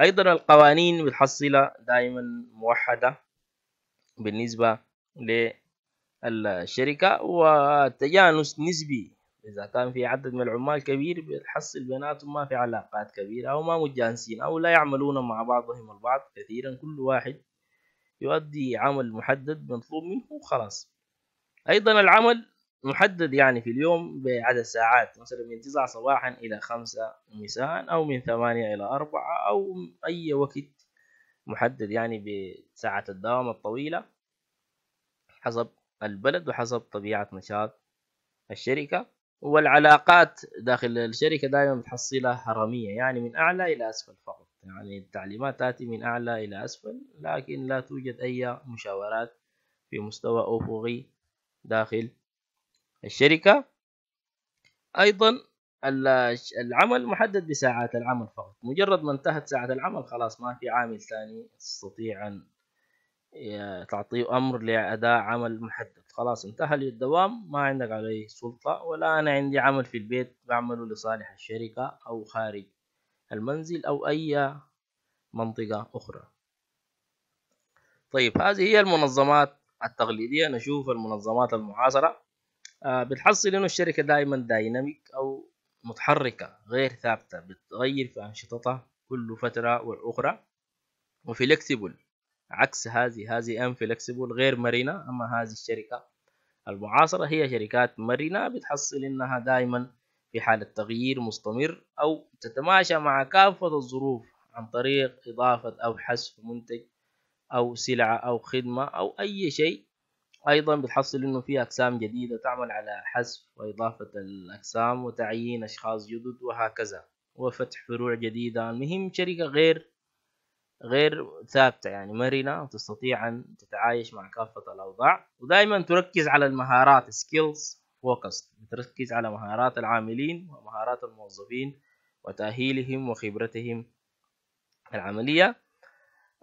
أيضا القوانين بتحصلها دائما موحدة بالنسبة للشركة والتجانس نسبي إذا كان في عدد من العمال كبير بتحصل بيناتهم ما في علاقات كبيرة أو ما متجانسين أو لا يعملون مع بعضهم البعض كثيرا كل واحد يؤدي عمل محدد مطلوب منه وخلاص ايضا العمل محدد يعني في اليوم بعدد ساعات مثلا من 9 صباحا الى 5 مساء او من 8 الى 4 او اي وقت محدد يعني بساعة الدوام الطويلة حسب البلد وحسب طبيعة نشاط الشركة والعلاقات داخل الشركة دائما بتحصلها هرمية يعني من أعلى إلى أسفل فقط يعني التعليمات تأتي من أعلى إلى أسفل لكن لا توجد أي مشاورات في مستوى أفقي داخل الشركة أيضا العمل محدد بساعات العمل فقط مجرد ما انتهت ساعة العمل خلاص ما في عامل ثاني تستطيع أن تعطيه أمر لأداء عمل محدد خلاص انتهى لي الدوام ما عندك عليه سلطة ولا أنا عندي عمل في البيت بعمله لصالح الشركة أو خارج المنزل أو أي منطقة أخرى طيب هذه هي المنظمات التقليدية نشوف المنظمات المعاصرة آه بتحصل إنه الشركة دائما دايناميك أو متحركة غير ثابتة بتغير في أنشطتها كل فترة والأخرى وفليكسيبل عكس هذه هذه فليكسيبل غير مرنة أما هذه الشركة المعاصرة هي شركات مرنة بتحصل إنها دائما في حالة تغيير مستمر أو تتماشى مع كافة الظروف عن طريق إضافة أو حذف منتج أو سلعة أو خدمة أو أي شيء أيضا بتحصل إنه في أقسام جديدة تعمل على حذف وإضافة الأقسام وتعيين أشخاص جدد وهكذا وفتح فروع جديدة المهم شركة غير غير ثابتة يعني مرنة وتستطيع أن تتعايش مع كافة الأوضاع ودائما تركز على المهارات skills فوكس بتركز على مهارات العاملين ومهارات الموظفين وتأهيلهم وخبرتهم العملية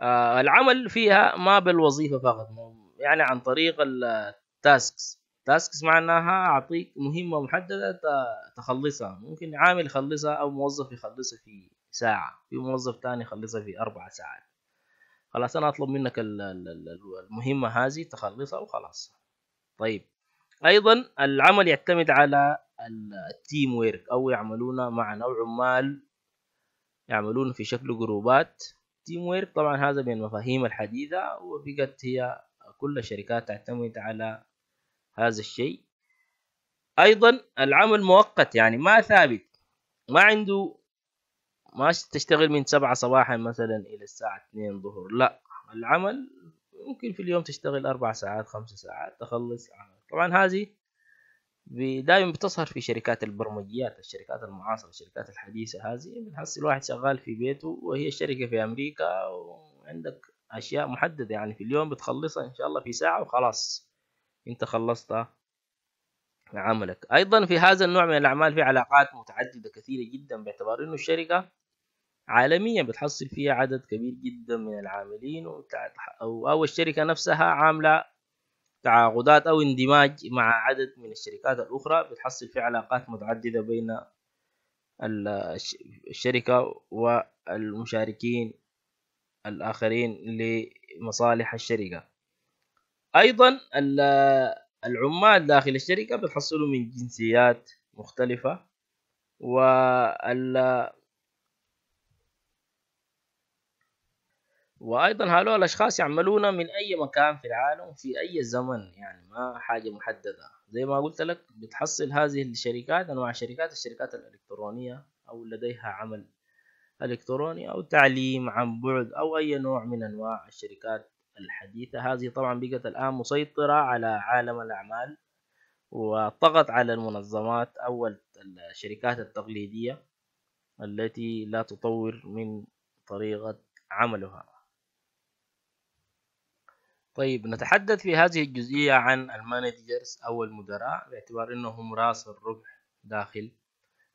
آه العمل فيها ما بالوظيفة فقط يعني عن طريق التاسكس تاسكس معناها أعطيك مهمة محددة تخلصها ممكن عامل يخلصها أو موظف يخلصها في ساعة في موظف تاني يخلصها في أربع ساعات خلاص أنا أطلب منك المهمة هذه تخلصها وخلاص طيب ايضا العمل يعتمد على التيم ويرك او يعملون معا او عمال يعملون في شكل جروبات تيم ويرك طبعا هذا من المفاهيم الحديثة وبقت هي كل الشركات تعتمد على هذا الشيء ايضا العمل مؤقت يعني ما ثابت ما عنده ما تشتغل من سبعة صباحا مثلا الى الساعة اثنين ظهر لا العمل ممكن في اليوم تشتغل اربع ساعات خمس ساعات تخلص طبعا هذه دائما بتظهر في شركات البرمجيات الشركات المعاصرة الشركات الحديثة هذه بنحس الواحد شغال في بيته وهي الشركة في أمريكا وعندك أشياء محددة يعني في اليوم بتخلصها إن شاء الله في ساعة وخلاص أنت خلصتها عملك أيضا في هذا النوع من الأعمال في علاقات متعددة كثيرة جدا باعتبار أنه الشركة عالميا بتحصل فيها عدد كبير جدا من العاملين أو الشركة نفسها عاملة تعاقدات أو اندماج مع عدد من الشركات الأخرى بتحصل في علاقات متعددة بين الشركة والمشاركين الآخرين لمصالح الشركة أيضا العمال داخل الشركة بتحصلوا من جنسيات مختلفة وايضا هؤلاء الاشخاص يعملون من اي مكان في العالم في اي زمن يعني ما حاجه محدده زي ما قلت لك بتحصل هذه الشركات انواع الشركات الشركات الالكترونيه او لديها عمل الكتروني او تعليم عن بعد او اي نوع من انواع الشركات الحديثه هذه طبعا بقت الان مسيطره على عالم الاعمال وطغت على المنظمات او الشركات التقليديه التي لا تطور من طريقه عملها طيب نتحدث في هذه الجزئية عن المانجرز أو المدراء باعتبار أنهم رأس الربح داخل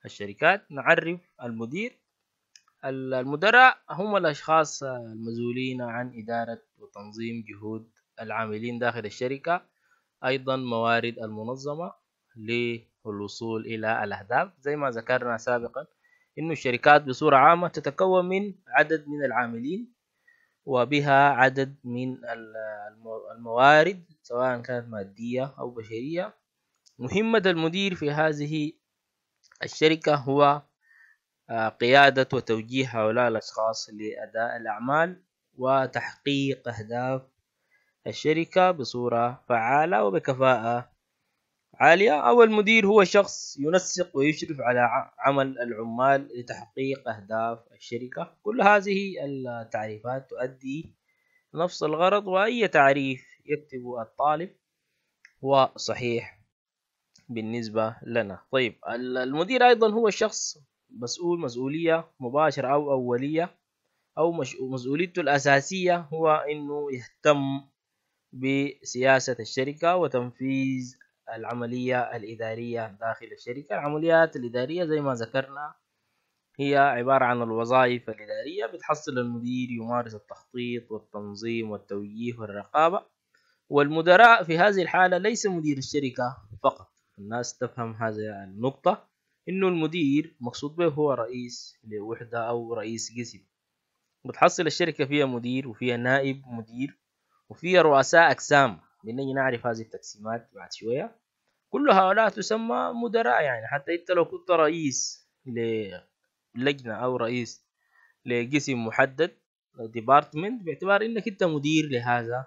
الشركات نعرف المدير المدراء هم الأشخاص المسؤولين عن إدارة وتنظيم جهود العاملين داخل الشركة أيضا موارد المنظمة للوصول إلى الأهداف زي ما ذكرنا سابقا أن الشركات بصورة عامة تتكون من عدد من العاملين وبها عدد من الموارد سواء كانت مادية أو بشرية مهمة المدير في هذه الشركة هو آه، قيادة وتوجيه هؤلاء الأشخاص لأداء الأعمال وتحقيق أهداف الشركة بصورة فعالة وبكفاءة عالية أو المدير هو شخص ينسق ويشرف على عمل العمال لتحقيق أهداف الشركة كل هذه التعريفات تؤدي نفس الغرض وأي تعريف يكتب الطالب هو صحيح بالنسبة لنا طيب المدير أيضا هو شخص مسؤول مسؤولية مباشرة أو أولية أو مسؤوليته الأساسية هو أنه يهتم بسياسة الشركة وتنفيذ العملية الإدارية داخل الشركة العمليات الإدارية زي ما ذكرنا هي عبارة عن الوظائف الإدارية بتحصل المدير يمارس التخطيط والتنظيم والتوجيه والرقابة والمدراء في هذه الحالة ليس مدير الشركة فقط الناس تفهم هذه النقطة إنه المدير مقصود به هو رئيس لوحدة أو رئيس قسم بتحصل الشركة فيها مدير وفيها نائب مدير وفيها رؤساء أقسام بنجي نعرف هذه التقسيمات بعد شوية كل هؤلاء تسمى مدراء يعني حتى انت لو كنت رئيس للجنة او رئيس لقسم محدد ديبارتمنت باعتبار انك انت مدير لهذا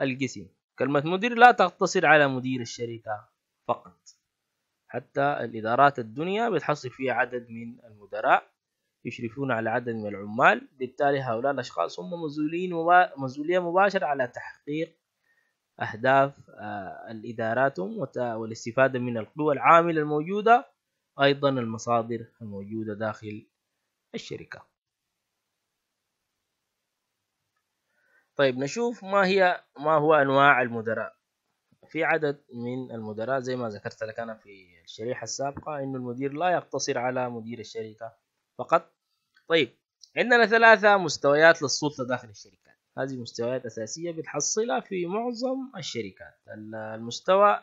القسم كلمة مدير لا تقتصر على مدير الشركة فقط حتى الإدارات الدنيا بتحصل فيها عدد من المدراء يشرفون على عدد من العمال بالتالي هؤلاء الأشخاص هم مسؤولين مسؤولية مباشرة على تحقيق أهداف آه، الإدارات والاستفادة من القوى العاملة الموجودة أيضا المصادر الموجودة داخل الشركة طيب نشوف ما هي ما هو أنواع المدراء في عدد من المدراء زي ما ذكرت لك أنا في الشريحة السابقة إنه المدير لا يقتصر على مدير الشركة فقط طيب عندنا ثلاثة مستويات للسلطة داخل الشركة هذه مستويات أساسية بتحصلها في معظم الشركات المستوى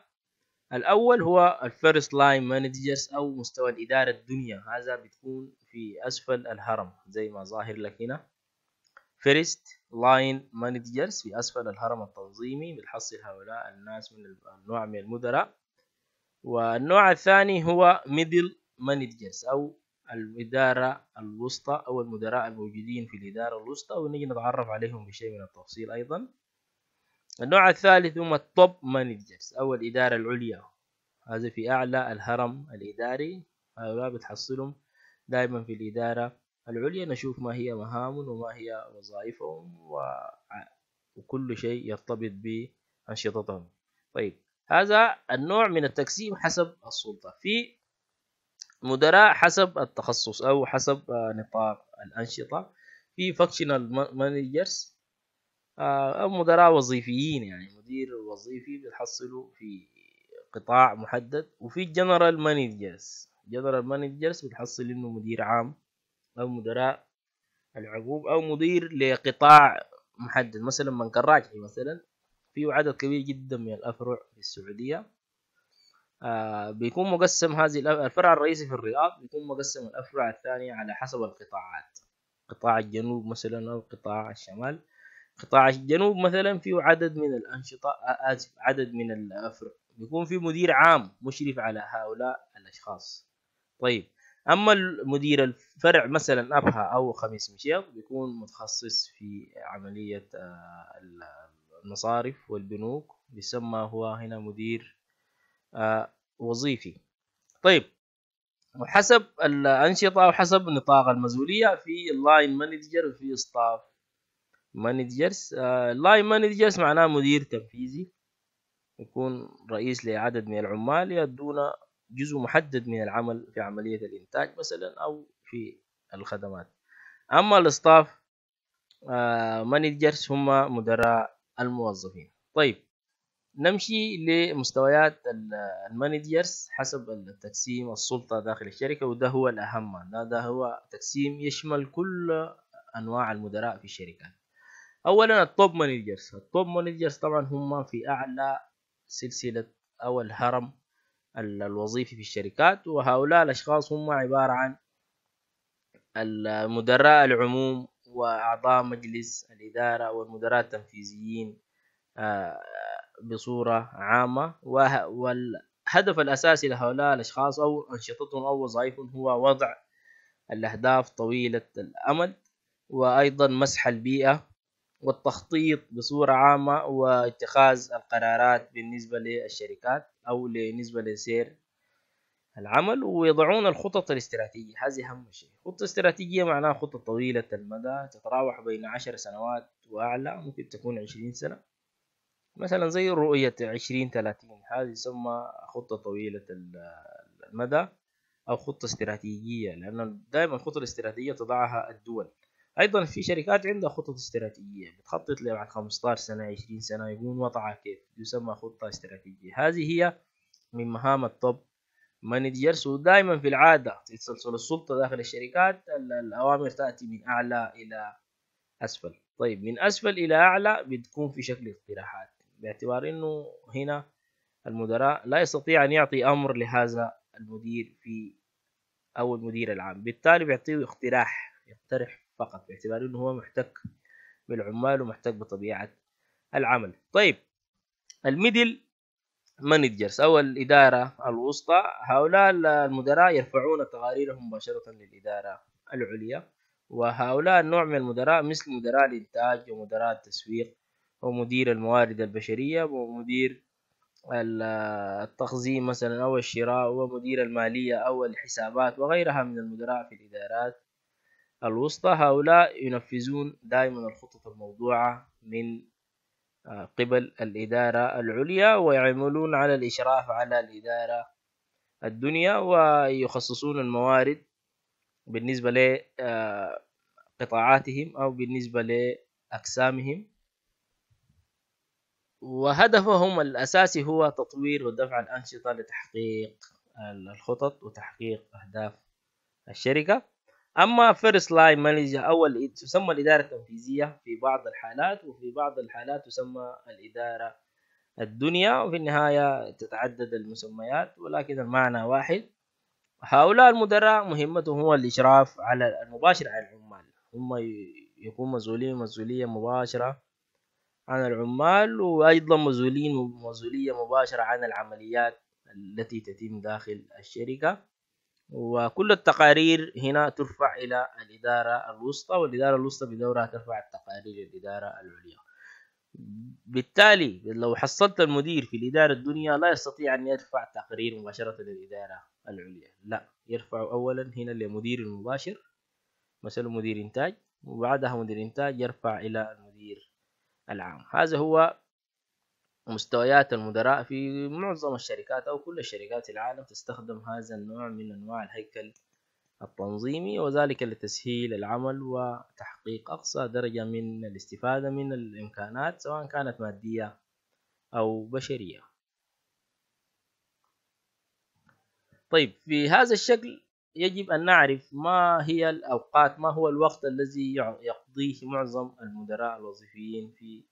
الأول هو الفيرست لاين مانجرز أو مستوى الإدارة الدنيا هذا بتكون في أسفل الهرم زي ما ظاهر لك هنا فيرست لاين مانجرز في أسفل الهرم التنظيمي بتحصل هؤلاء الناس من النوع من المدراء والنوع الثاني هو ميدل مانجرز أو الإدارة الوسطى أو المدراء الموجودين في الإدارة الوسطى ونجي نتعرف عليهم بشيء من التفصيل أيضا النوع الثالث هم التوب مانجرز أو الإدارة العليا هذا في أعلى الهرم الإداري هؤلاء بتحصلهم دائما في الإدارة العليا نشوف ما هي مهامهم وما هي وظائفهم و... وكل شيء يرتبط بأنشطتهم طيب هذا النوع من التقسيم حسب السلطة في مدراء حسب التخصص او حسب آه، نطاق الانشطه في فاكشنال آه، مانجرز او مدراء وظيفيين يعني مدير وظيفي بتحصله في قطاع محدد وفي جنرال مانجرز جنرال مانجرز بتحصل انه مدير عام او مدراء العقوب او مدير لقطاع محدد مثلا من كراكي مثلا في عدد كبير جدا من الافرع في السعوديه آه بيكون مقسم هذه الفرع الرئيسي في الرياض بيكون مقسم الأفرع الثانية على حسب القطاعات قطاع الجنوب مثلا أو قطاع الشمال قطاع الجنوب مثلا فيه عدد من الأنشطة آسف آه، آه، عدد من الأفرع بيكون في مدير عام مشرف على هؤلاء الأشخاص طيب أما مدير الفرع مثلا أبها أو خميس مشيط بيكون متخصص في عملية آه، المصارف والبنوك بيسمى هو هنا مدير آه، وظيفي طيب وحسب الانشطه وحسب نطاق المسؤوليه في اللاين مانجر وفي ستاف مانجرز اللاين مانجرز معناه مدير تنفيذي يكون رئيس لعدد من العمال يدون جزء محدد من العمل في عملية الإنتاج مثلا أو في الخدمات أما الستاف آه، مانجرز هم مدراء الموظفين طيب نمشي لمستويات المانجرز حسب التقسيم السلطة داخل الشركة وده هو الأهم ده, ده هو تقسيم يشمل كل أنواع المدراء في الشركات أولا التوب مانجرز التوب مانجرز طبعا هم في أعلى سلسلة أو الهرم الوظيفي في الشركات وهؤلاء الأشخاص هم عبارة عن المدراء العموم وأعضاء مجلس الإدارة والمدراء التنفيذيين آه، بصورة عامة والهدف الأساسي لهؤلاء الأشخاص أو أنشطتهم أو وظائفهم هو وضع الأهداف طويلة الأمد وأيضا مسح البيئة والتخطيط بصورة عامة واتخاذ القرارات بالنسبة للشركات أو بالنسبة لسير العمل ويضعون الخطط الاستراتيجية هذه أهم شيء خطة استراتيجية معناها خطة طويلة المدى تتراوح بين عشر سنوات وأعلى ممكن تكون عشرين سنة مثلا زي رؤية عشرين ثلاثين هذه يسمى خطة طويلة المدى أو خطة استراتيجية لأن دائما الخطة الاستراتيجية تضعها الدول أيضا في شركات عندها خطط استراتيجية بتخطط لبعد خمستاش سنة عشرين سنة يكون وضعها كيف يسمى خطة استراتيجية هذه هي من مهام الطب مانجرز ودائما في العادة تتسلسل السلطة داخل الشركات الأوامر تأتي من أعلى إلى أسفل طيب من أسفل إلى أعلى بتكون في شكل اقتراحات باعتبار انه هنا المدراء لا يستطيع ان يعطي امر لهذا المدير في او المدير العام بالتالي بيعطيه اقتراح يقترح فقط باعتبار انه هو محتك بالعمال ومحتك بطبيعه العمل طيب الميدل مانجرز او الاداره الوسطى هؤلاء المدراء يرفعون تقاريرهم مباشره للاداره العليا وهؤلاء النوع من المدراء مثل مدراء الانتاج ومدراء التسويق ومدير الموارد البشرية ومدير التخزين مثلا أو الشراء ومدير المالية أو الحسابات وغيرها من المدراء في الإدارات الوسطى هؤلاء ينفذون دائما الخطط الموضوعة من آه، قبل الإدارة العليا ويعملون على الإشراف على الإدارة الدنيا ويخصصون الموارد بالنسبة لقطاعاتهم آه، أو بالنسبة لأقسامهم وهدفهم الأساسي هو تطوير ودفع الأنشطة لتحقيق الخطط وتحقيق أهداف الشركة أما فيرست لاين مانجر أو تسمى الإدارة التنفيذية في بعض الحالات وفي بعض الحالات تسمى الإدارة الدنيا وفي النهاية تتعدد المسميات ولكن المعنى واحد هؤلاء المدراء مهمتهم هو الإشراف على المباشر على العمال هم يكونوا مسؤولين مسؤولية مباشرة عن العمال وأيضا مسؤولين مسؤولية مباشرة عن العمليات التي تتم داخل الشركة وكل التقارير هنا ترفع إلى الإدارة الوسطى والإدارة الوسطى بدورها ترفع التقارير للإدارة العليا بالتالي لو حصلت المدير في الإدارة الدنيا لا يستطيع أن يرفع تقرير مباشرة للإدارة العليا لا يرفع أولا هنا لمدير المباشر مثلا مدير إنتاج وبعدها مدير إنتاج يرفع إلى المدير العام هذا هو مستويات المدراء في معظم الشركات أو كل الشركات العالم تستخدم هذا النوع من أنواع الهيكل التنظيمي وذلك لتسهيل العمل وتحقيق أقصى درجة من الاستفادة من الإمكانات سواء كانت مادية أو بشرية طيب في هذا الشكل يجب أن نعرف ما هي الأوقات ما هو الوقت الذي يقضيه معظم المدراء الوظيفيين في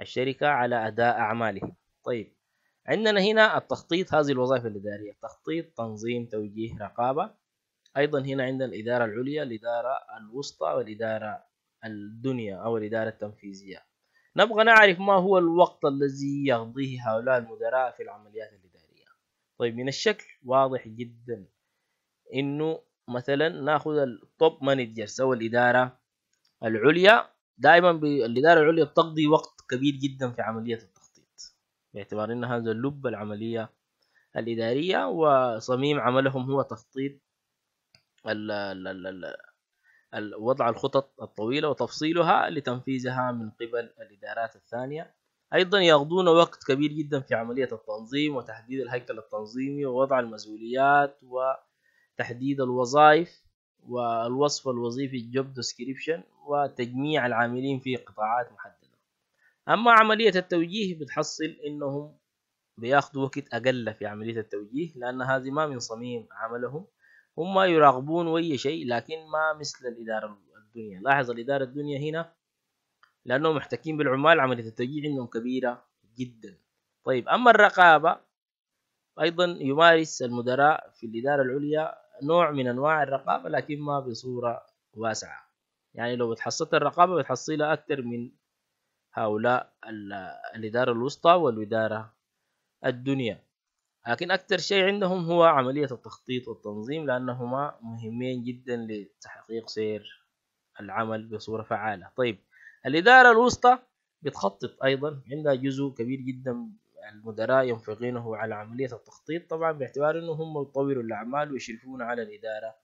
الشركة على أداء أعمالهم طيب عندنا هنا التخطيط هذه الوظائف الإدارية تخطيط تنظيم توجيه رقابة أيضا هنا عندنا الإدارة العليا الإدارة الوسطى والإدارة الدنيا أو الإدارة التنفيذية نبغى نعرف ما هو الوقت الذي يقضيه هؤلاء المدراء في العمليات الإدارية طيب من الشكل واضح جدا انه مثلا ناخذ التوب مانجرز او الاداره العليا دائما الاداره العليا بتقضي وقت كبير جدا في عمليه التخطيط باعتبار ان هذا لب العمليه الاداريه وصميم عملهم هو تخطيط ال ال ال ال وضع الخطط الطويله وتفصيلها لتنفيذها من قبل الادارات الثانيه ايضا يقضون وقت كبير جدا في عمليه التنظيم وتحديد الهيكل التنظيمي ووضع المسؤوليات و تحديد الوظائف والوصف الوظيفي الجوب ديسكريبشن وتجميع العاملين في قطاعات محددة أما عملية التوجيه بتحصل إنهم بياخذوا وقت أقل في عملية التوجيه لأن هذه ما من صميم عملهم هم يراقبون وي شيء لكن ما مثل الإدارة الدنيا لاحظ الإدارة الدنيا هنا لأنهم محتكين بالعمال عملية التوجيه عندهم كبيرة جدا طيب أما الرقابة أيضا يمارس المدراء في الإدارة العليا نوع من انواع الرقابه لكن ما بصوره واسعه يعني لو بتحصلت الرقابه بتحصلها اكثر من هؤلاء الاداره الوسطى والاداره الدنيا لكن اكثر شيء عندهم هو عمليه التخطيط والتنظيم لانهما مهمين جدا لتحقيق سير العمل بصوره فعاله طيب الاداره الوسطى بتخطط ايضا عندها جزء كبير جدا المدراء ينفقونه على عملية التخطيط طبعا باعتبار أنه هم يطوروا الأعمال ويشرفون على الإدارة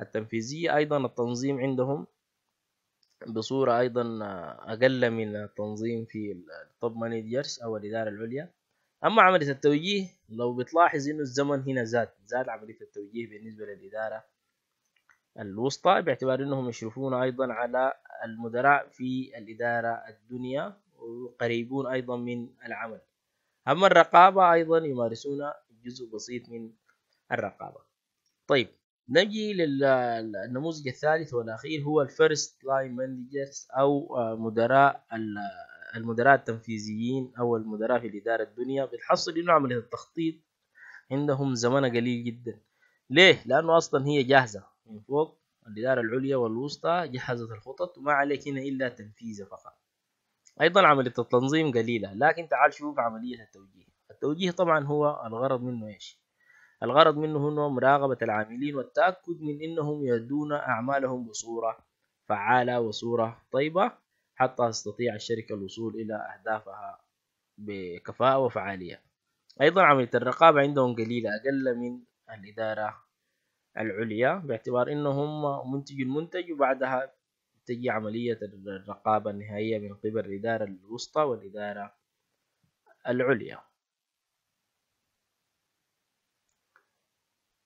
التنفيذية أيضا التنظيم عندهم بصورة أيضا أقل من التنظيم في التوب مانجرز أو الإدارة العليا أما عملية التوجيه لو بتلاحظ إنه الزمن هنا زاد زاد عملية التوجيه بالنسبة للإدارة الوسطى باعتبار أنهم يشرفون أيضا على المدراء في الإدارة الدنيا وقريبون أيضا من العمل أما الرقابة أيضا يمارسون جزء بسيط من الرقابة طيب نجي للنموذج الثالث والأخير هو الفيرست لاين مانجرز أو آه، مدراء المدراء التنفيذيين أو المدراء في الإدارة الدنيا بتحصل إنه عملية التخطيط عندهم زمنها قليل جدا ليه؟ لأنه أصلا هي جاهزة من فوق الإدارة العليا والوسطى جهزت الخطط وما عليك هنا إلا تنفيذها فقط أيضا عملية التنظيم قليلة لكن تعال شوف عملية التوجيه التوجيه طبعا هو الغرض منه إيش الغرض منه هو مراقبة العاملين والتأكد من أنهم يؤدون أعمالهم بصورة فعالة وصورة طيبة حتى تستطيع الشركة الوصول إلى أهدافها بكفاءة وفعالية أيضا عملية الرقابة عندهم قليلة أقل من الإدارة العليا باعتبار أنهم منتجوا المنتج وبعدها تجي عملية الرقابة النهائية من قبل الإدارة الوسطى والإدارة العليا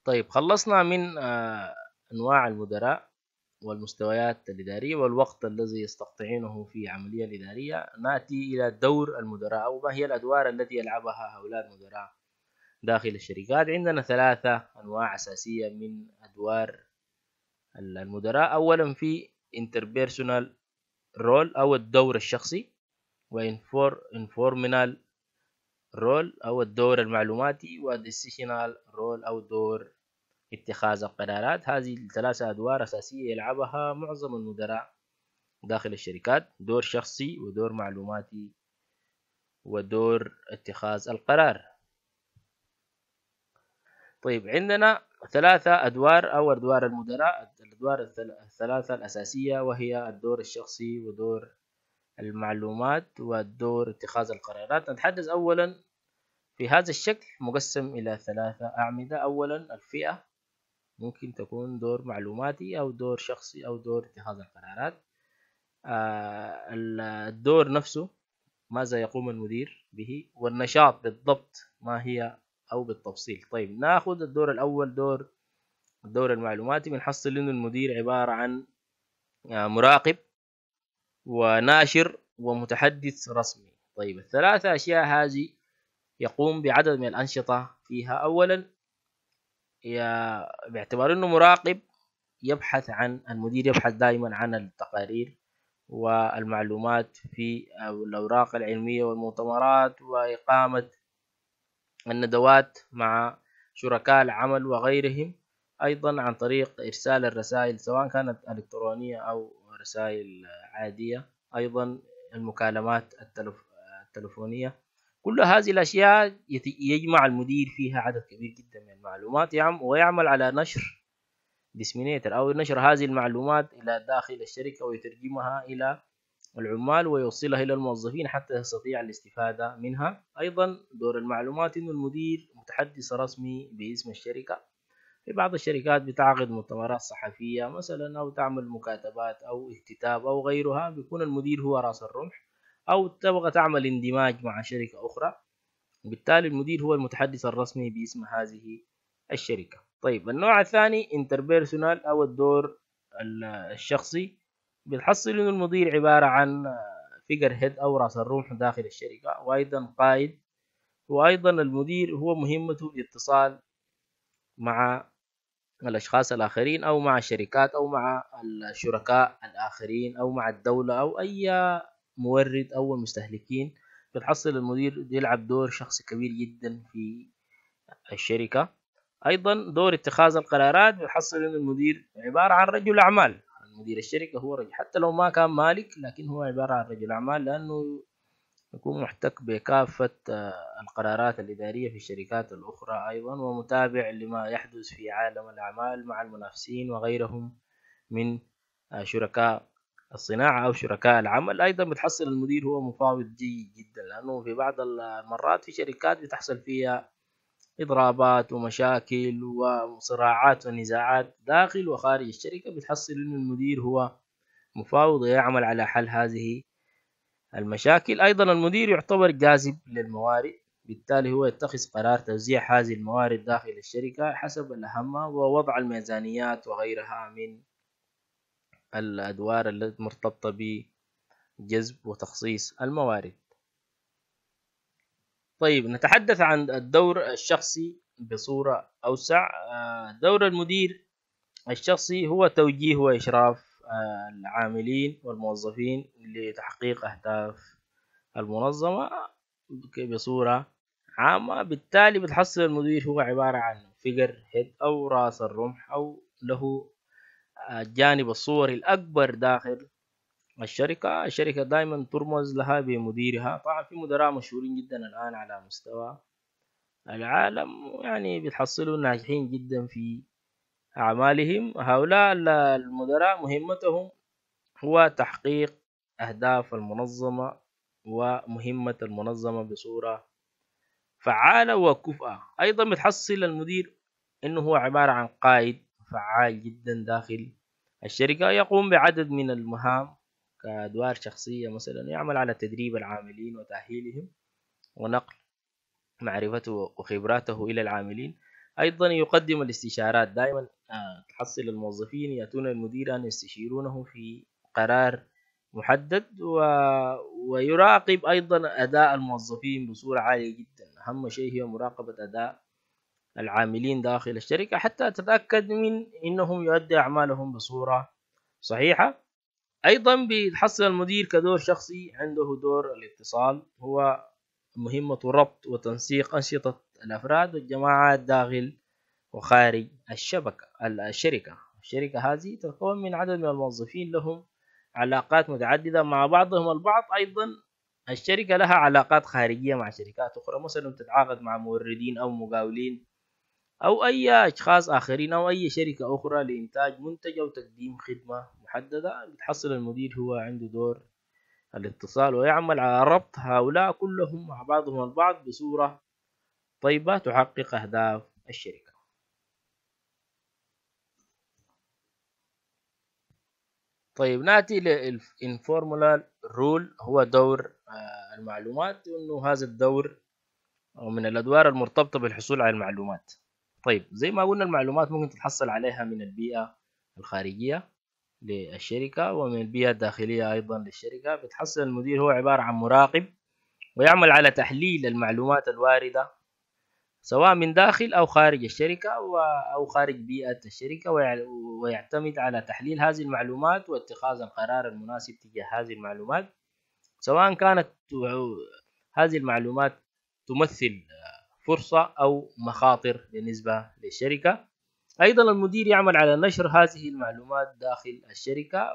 طيب خلصنا من آه، أنواع المدراء والمستويات الإدارية والوقت الذي يستقطعونه في عملية الإدارية نأتي إلى دور المدراء أو ما هي الأدوار التي يلعبها هؤلاء المدراء داخل الشركات عندنا ثلاثة أنواع أساسية من أدوار المدراء أولا في interpersonal role أو الدور الشخصي وinformal role أو الدور المعلوماتي وdecisional role أو دور اتخاذ القرارات هذه الثلاثة أدوار أساسية يلعبها معظم المدراء داخل الشركات دور شخصي ودور معلوماتي ودور اتخاذ القرار طيب عندنا ثلاثة أدوار أو أدوار المدراء الأدوار الثلاثة الأساسية وهي الدور الشخصي ودور المعلومات والدور اتخاذ القرارات نتحدث أولا في هذا الشكل مقسم إلى ثلاثة أعمدة أولا الفئة ممكن تكون دور معلوماتي أو دور شخصي أو دور اتخاذ القرارات آه، الدور نفسه ماذا يقوم المدير به والنشاط بالضبط ما هي او بالتفصيل طيب ناخذ الدور الاول دور الدور المعلوماتي بنحصل انه المدير عباره عن آه، مراقب وناشر ومتحدث رسمي طيب الثلاثة أشياء هذه يقوم بعدد من الأنشطة فيها أولا يا باعتبار أنه مراقب يبحث عن المدير يبحث دائما عن التقارير والمعلومات في الأوراق العلمية والمؤتمرات وإقامة الندوات مع شركاء العمل وغيرهم أيضا عن طريق إرسال الرسائل سواء كانت إلكترونية أو رسائل عادية أيضا المكالمات التلف... التلفونية كل هذه الأشياء يجمع المدير فيها عدد كبير جدا من المعلومات ويعمل على نشر ديسمينيتر أو نشر هذه المعلومات إلى داخل الشركة ويترجمها إلى العمال ويوصلها إلى الموظفين حتى يستطيع الاستفادة منها أيضا دور المعلومات إنه المدير متحدث رسمي باسم الشركة في بعض الشركات بتعقد مؤتمرات صحفية مثلا أو تعمل مكاتبات أو اكتتاب أو غيرها بيكون المدير هو رأس الرمح أو تبغى تعمل اندماج مع شركة أخرى وبالتالي المدير هو المتحدث الرسمي باسم هذه الشركة طيب النوع الثاني interpersonal أو الدور الشخصي بتحصل انه المدير عبارة عن فيجر هيد او راس الرمح داخل الشركة وايضا قائد وايضا المدير هو مهمته الاتصال مع الاشخاص الاخرين او مع الشركات او مع الشركاء الاخرين او مع الدولة او اي مورد او المستهلكين بتحصل المدير يلعب دور شخص كبير جدا في الشركة أيضا دور اتخاذ القرارات بتحصل إن المدير عبارة عن رجل أعمال مدير الشركة هو رجل حتى لو ما كان مالك لكن هو عبارة عن رجل أعمال لأنه يكون محتك بكافة آه، القرارات الإدارية في الشركات الأخرى أيضا ومتابع لما يحدث في عالم الأعمال مع المنافسين وغيرهم من آه، شركاء الصناعة أو شركاء العمل أيضا بتحصل المدير هو مفاوض جيد جدا لأنه في بعض المرات في شركات بتحصل فيها إضرابات ومشاكل وصراعات ونزاعات داخل وخارج الشركة بتحصل ان المدير هو مفاوض يعمل على حل هذه المشاكل أيضا المدير يعتبر جاذب للموارد بالتالي هو يتخذ قرار توزيع هذه الموارد داخل الشركة حسب الأهمة ووضع الميزانيات وغيرها من الأدوار المرتبطة بجذب وتخصيص الموارد طيب نتحدث عن الدور الشخصي بصورة أوسع آه، دور المدير الشخصي هو توجيه وإشراف آه، العاملين والموظفين لتحقيق أهداف المنظمة بصورة عامة بالتالي بتحصل المدير هو عبارة عن فيجر هيد أو رأس الرمح أو له آه، الجانب الصوري الأكبر داخل الشركة الشركة دائما ترمز لها بمديرها طبعا في مدراء مشهورين جدا الآن على مستوى العالم يعني بتحصلوا ناجحين جدا في أعمالهم هؤلاء المدراء مهمتهم هو تحقيق أهداف المنظمة ومهمة المنظمة بصورة فعالة وكفءة أيضا بتحصل المدير إنه هو عبارة عن قائد فعال جدا داخل الشركة يقوم بعدد من المهام كأدوار شخصية مثلا يعمل على تدريب العاملين وتأهيلهم ونقل معرفته وخبراته إلى العاملين أيضا يقدم الاستشارات دائما آه، تحصل الموظفين يأتون المدير أن يستشيرونه في قرار محدد و... ويراقب أيضا أداء الموظفين بصورة عالية جدا أهم شيء هي مراقبة أداء العاملين داخل الشركة حتى تتأكد من أنهم يؤدي أعمالهم بصورة صحيحة ايضا بيتحصل المدير كدور شخصي عنده دور الاتصال هو مهمة ربط وتنسيق أنشطة الأفراد والجماعات داخل وخارج الشبكة الشركة الشركة هذه تتكون من عدد من الموظفين لهم علاقات متعددة مع بعضهم البعض أيضا الشركة لها علاقات خارجية مع شركات أخرى مثلا تتعاقد مع موردين أو مقاولين أو أي أشخاص آخرين أو أي شركة أخرى لإنتاج منتج أو تقديم خدمة محددة بتحصل المدير هو عنده دور الاتصال ويعمل على ربط هؤلاء كلهم مع بعضهم البعض بصورة طيبة تحقق أهداف الشركة طيب نأتي للإنفورمولال رول هو دور آه، المعلومات وإنه هذا الدور من الأدوار المرتبطة بالحصول على المعلومات طيب زي ما قلنا المعلومات ممكن تتحصل عليها من البيئة الخارجية للشركة ومن البيئة الداخلية أيضا للشركة بتحصل المدير هو عبارة عن مراقب ويعمل على تحليل المعلومات الواردة سواء من داخل أو خارج الشركة أو خارج بيئة الشركة ويعتمد على تحليل هذه المعلومات واتخاذ القرار المناسب تجاه هذه المعلومات سواء كانت هذه المعلومات تمثل فرصة أو مخاطر بالنسبة للشركة أيضا المدير يعمل على نشر هذه المعلومات داخل الشركة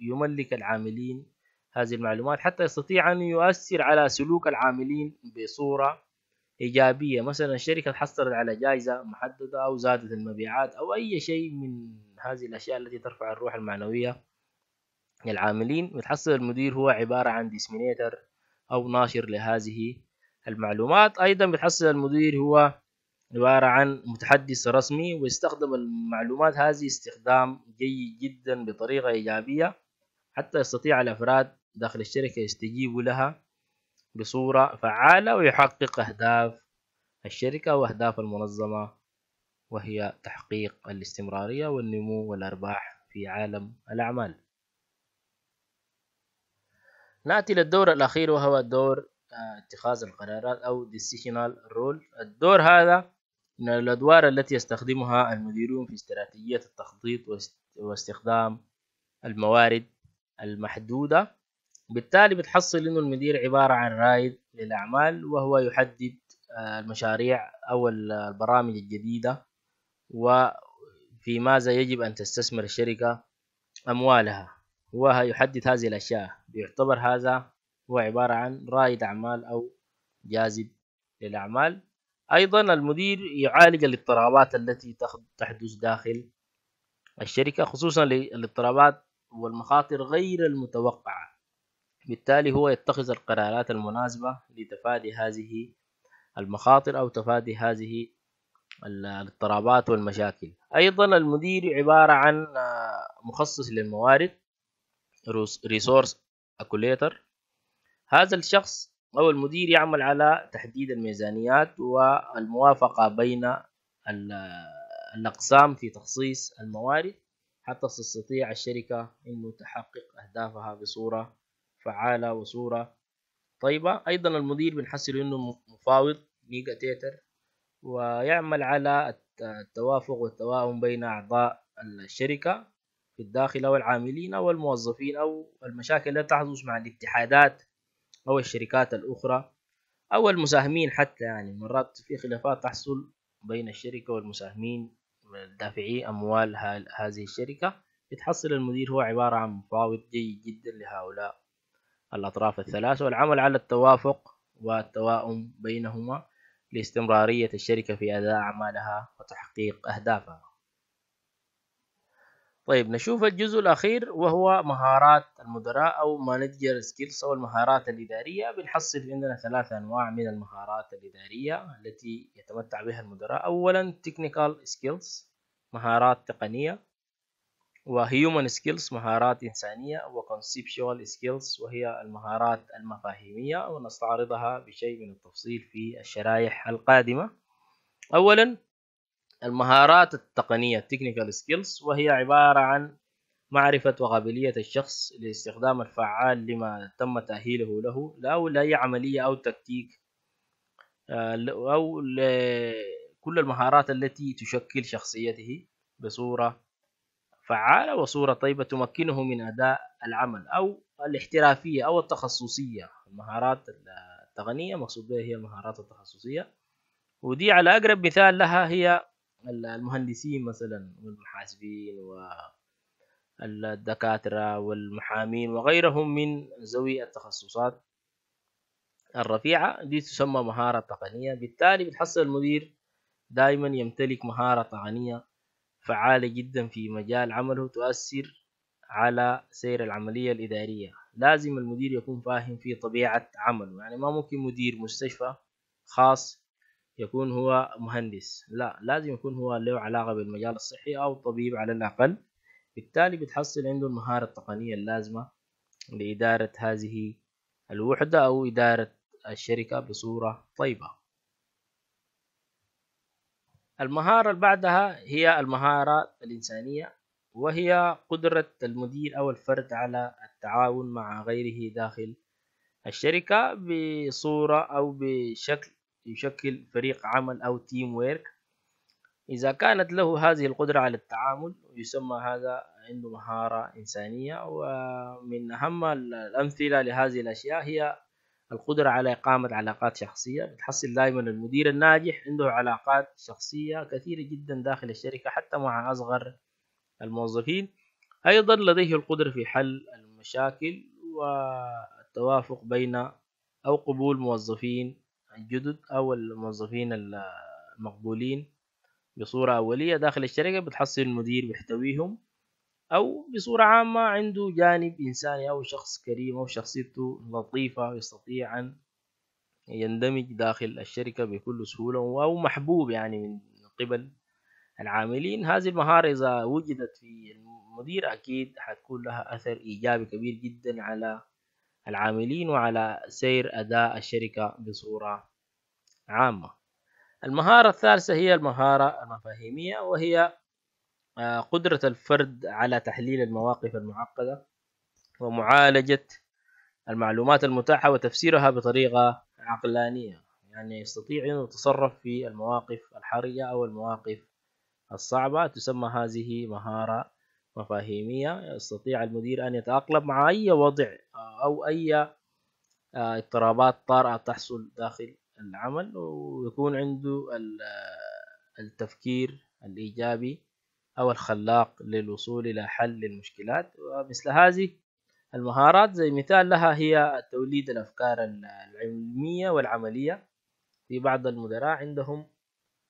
ويملك العاملين هذه المعلومات حتى يستطيع أن يؤثر على سلوك العاملين بصورة إيجابية مثلا الشركة حصلت على جائزة محددة أو زادت المبيعات أو أي شيء من هذه الأشياء التي ترفع الروح المعنوية للعاملين متحصل المدير هو عبارة عن ديسمينيتر أو ناشر لهذه المعلومات أيضا بتحصل المدير هو عبارة عن متحدث رسمي ويستخدم المعلومات هذه استخدام جيد جدا بطريقة إيجابية حتى يستطيع الأفراد داخل الشركة يستجيبوا لها بصورة فعالة ويحقق أهداف الشركة وأهداف المنظمة وهي تحقيق الاستمرارية والنمو والأرباح في عالم الأعمال نأتي للدور الأخير وهو دور آه، اتخاذ القرارات أو decisional role الدور هذا من الأدوار التي يستخدمها المديرون في استراتيجية التخطيط واستخدام الموارد المحدودة بالتالي بتحصل إنه المدير عبارة عن رائد للأعمال وهو يحدد آه، المشاريع أو البرامج الجديدة وفي ماذا يجب أن تستثمر الشركة أموالها ويحدد هذه الأشياء يعتبر هذا هو عبارة عن رائد أعمال أو جاذب للأعمال ايضا المدير يعالج الاضطرابات التي تحدث داخل الشركه خصوصا الاضطرابات والمخاطر غير المتوقعه بالتالي هو يتخذ القرارات المناسبه لتفادي هذه المخاطر او تفادي هذه الاضطرابات والمشاكل ايضا المدير عباره عن آه، مخصص للموارد ريسورس اكوليتر هذا الشخص أو المدير يعمل على تحديد الميزانيات والموافقة بين الأقسام في تخصيص الموارد حتى تستطيع الشركة أن تحقق أهدافها بصورة فعالة وصورة طيبة أيضا المدير بنحصل أنه مفاوض ميجا تيتر ويعمل على التوافق والتوائم بين أعضاء الشركة في الداخل أو العاملين أو الموظفين أو المشاكل التي تحدث مع الاتحادات أو الشركات الأخرى أو المساهمين حتى يعني مرات في خلافات تحصل بين الشركة والمساهمين دافعي أموال هذه الشركة بتحصل المدير هو عبارة عن مفاوض جيد جدا لهؤلاء الأطراف الثلاثة والعمل على التوافق والتواؤم بينهما لاستمرارية الشركة في أداء أعمالها وتحقيق أهدافها طيب نشوف الجزء الأخير وهو مهارات المدراء أو مانجر سكيلز أو المهارات الإدارية بنحصل عندنا ثلاثة أنواع من المهارات الإدارية التي يتمتع بها المدراء أولا تكنيكال سكيلز مهارات تقنية وهيومن سكيلز مهارات إنسانية وكونسيبشوال سكيلز وهي المهارات المفاهيمية ونستعرضها بشيء من التفصيل في الشرائح القادمة أولا المهارات التقنية technical skills وهي عبارة عن معرفة وقابلية الشخص لاستخدام الفعال لما تم تأهيله له أو لأي عملية أو تكتيك آه، أو لكل المهارات التي تشكل شخصيته بصورة فعالة وصورة طيبة تمكنه من أداء العمل أو الاحترافية أو التخصصية المهارات التقنية مقصود بها هي المهارات التخصصية ودي على أقرب مثال لها هي المهندسين مثلا والمحاسبين والدكاترة والمحامين وغيرهم من ذوي التخصصات الرفيعة دي تسمى مهارة تقنية بالتالي بتحصل المدير دائما يمتلك مهارة تقنية فعالة جدا في مجال عمله تؤثر على سير العملية الإدارية لازم المدير يكون فاهم في طبيعة عمله يعني ما ممكن مدير مستشفى خاص يكون هو مهندس لا لازم يكون هو له علاقة بالمجال الصحي أو طبيب على الأقل بالتالي بتحصل عنده المهارة التقنية اللازمة لإدارة هذه الوحدة أو إدارة الشركة بصورة طيبة المهارة اللي بعدها هي المهارة الإنسانية وهي قدرة المدير أو الفرد على التعاون مع غيره داخل الشركة بصورة أو بشكل يشكل فريق عمل أو تيم ويرك إذا كانت له هذه القدرة على التعامل يسمى هذا عنده مهارة إنسانية ومن أهم الأمثلة لهذه الأشياء هي القدرة على إقامة علاقات شخصية بتحصل دائما المدير الناجح عنده علاقات شخصية كثيرة جدا داخل الشركة حتى مع أصغر الموظفين أيضا لديه القدرة في حل المشاكل والتوافق بين أو قبول موظفين الجدد او الموظفين المقبولين بصورة أولية داخل الشركة بتحصل المدير بيحتويهم أو بصورة عامة عنده جانب إنساني أو شخص كريم أو شخصيته لطيفة يستطيع أن يندمج داخل الشركة بكل سهولة أو محبوب يعني من قبل العاملين هذه المهارة إذا وجدت في المدير أكيد حتكون لها أثر إيجابي كبير جدا على العاملين وعلى سير أداء الشركة بصورة عامة المهارة الثالثة هي المهارة المفاهيمية وهي آه، قدرة الفرد على تحليل المواقف المعقدة ومعالجة المعلومات المتاحة وتفسيرها بطريقة عقلانية يعني يستطيع أن يتصرف في المواقف الحرجة أو المواقف الصعبة تسمى هذه مهارة مفاهيمية يستطيع المدير أن يتأقلم مع أي وضع أو أي آه، اضطرابات طارئة تحصل داخل العمل ويكون عنده آه، التفكير الإيجابي أو الخلاق للوصول إلى حل للمشكلات ومثل هذه المهارات زي مثال لها هي توليد الأفكار العلمية والعملية في بعض المدراء عندهم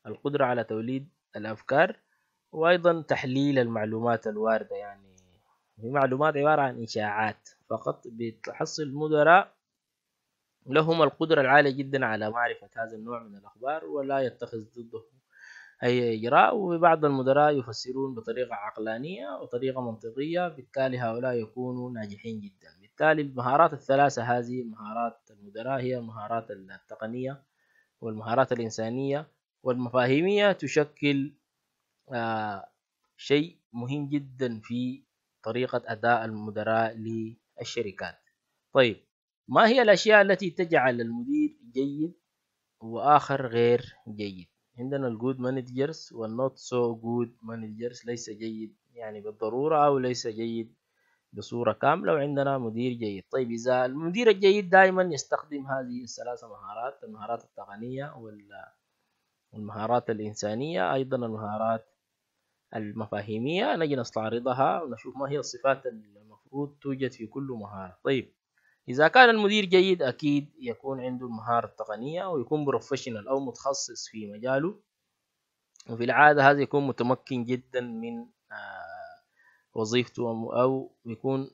القدرة على توليد الأفكار وايضا تحليل المعلومات الوارده يعني هي معلومات عباره عن اشاعات فقط بتحصل مدراء لهم القدرة العالية جدا على معرفة هذا النوع من الأخبار ولا يتخذ ضده أي إجراء وبعض المدراء يفسرون بطريقة عقلانية وطريقة منطقية بالتالي هؤلاء يكونوا ناجحين جدا بالتالي المهارات الثلاثة هذه مهارات المدراء هي المهارات التقنية والمهارات الإنسانية والمفاهيمية تشكل شيء مهم جدا في طريقة أداء المدراء للشركات طيب ما هي الأشياء التي تجعل المدير جيد وآخر غير جيد عندنا الجود مانجرز والنوت سو جود مانجرز ليس جيد يعني بالضرورة أو ليس جيد بصورة كاملة وعندنا مدير جيد طيب إذا المدير الجيد دائما يستخدم هذه الثلاث مهارات المهارات التقنية والمهارات الإنسانية أيضا المهارات المفاهيمية نجي نستعرضها ونشوف ما هي الصفات المفروض توجد في كل مهارة طيب إذا كان المدير جيد أكيد يكون عنده المهارة التقنية ويكون بروفيشنال أو متخصص في مجاله وفي العادة هذا يكون متمكن جدا من آه، وظيفته أو يكون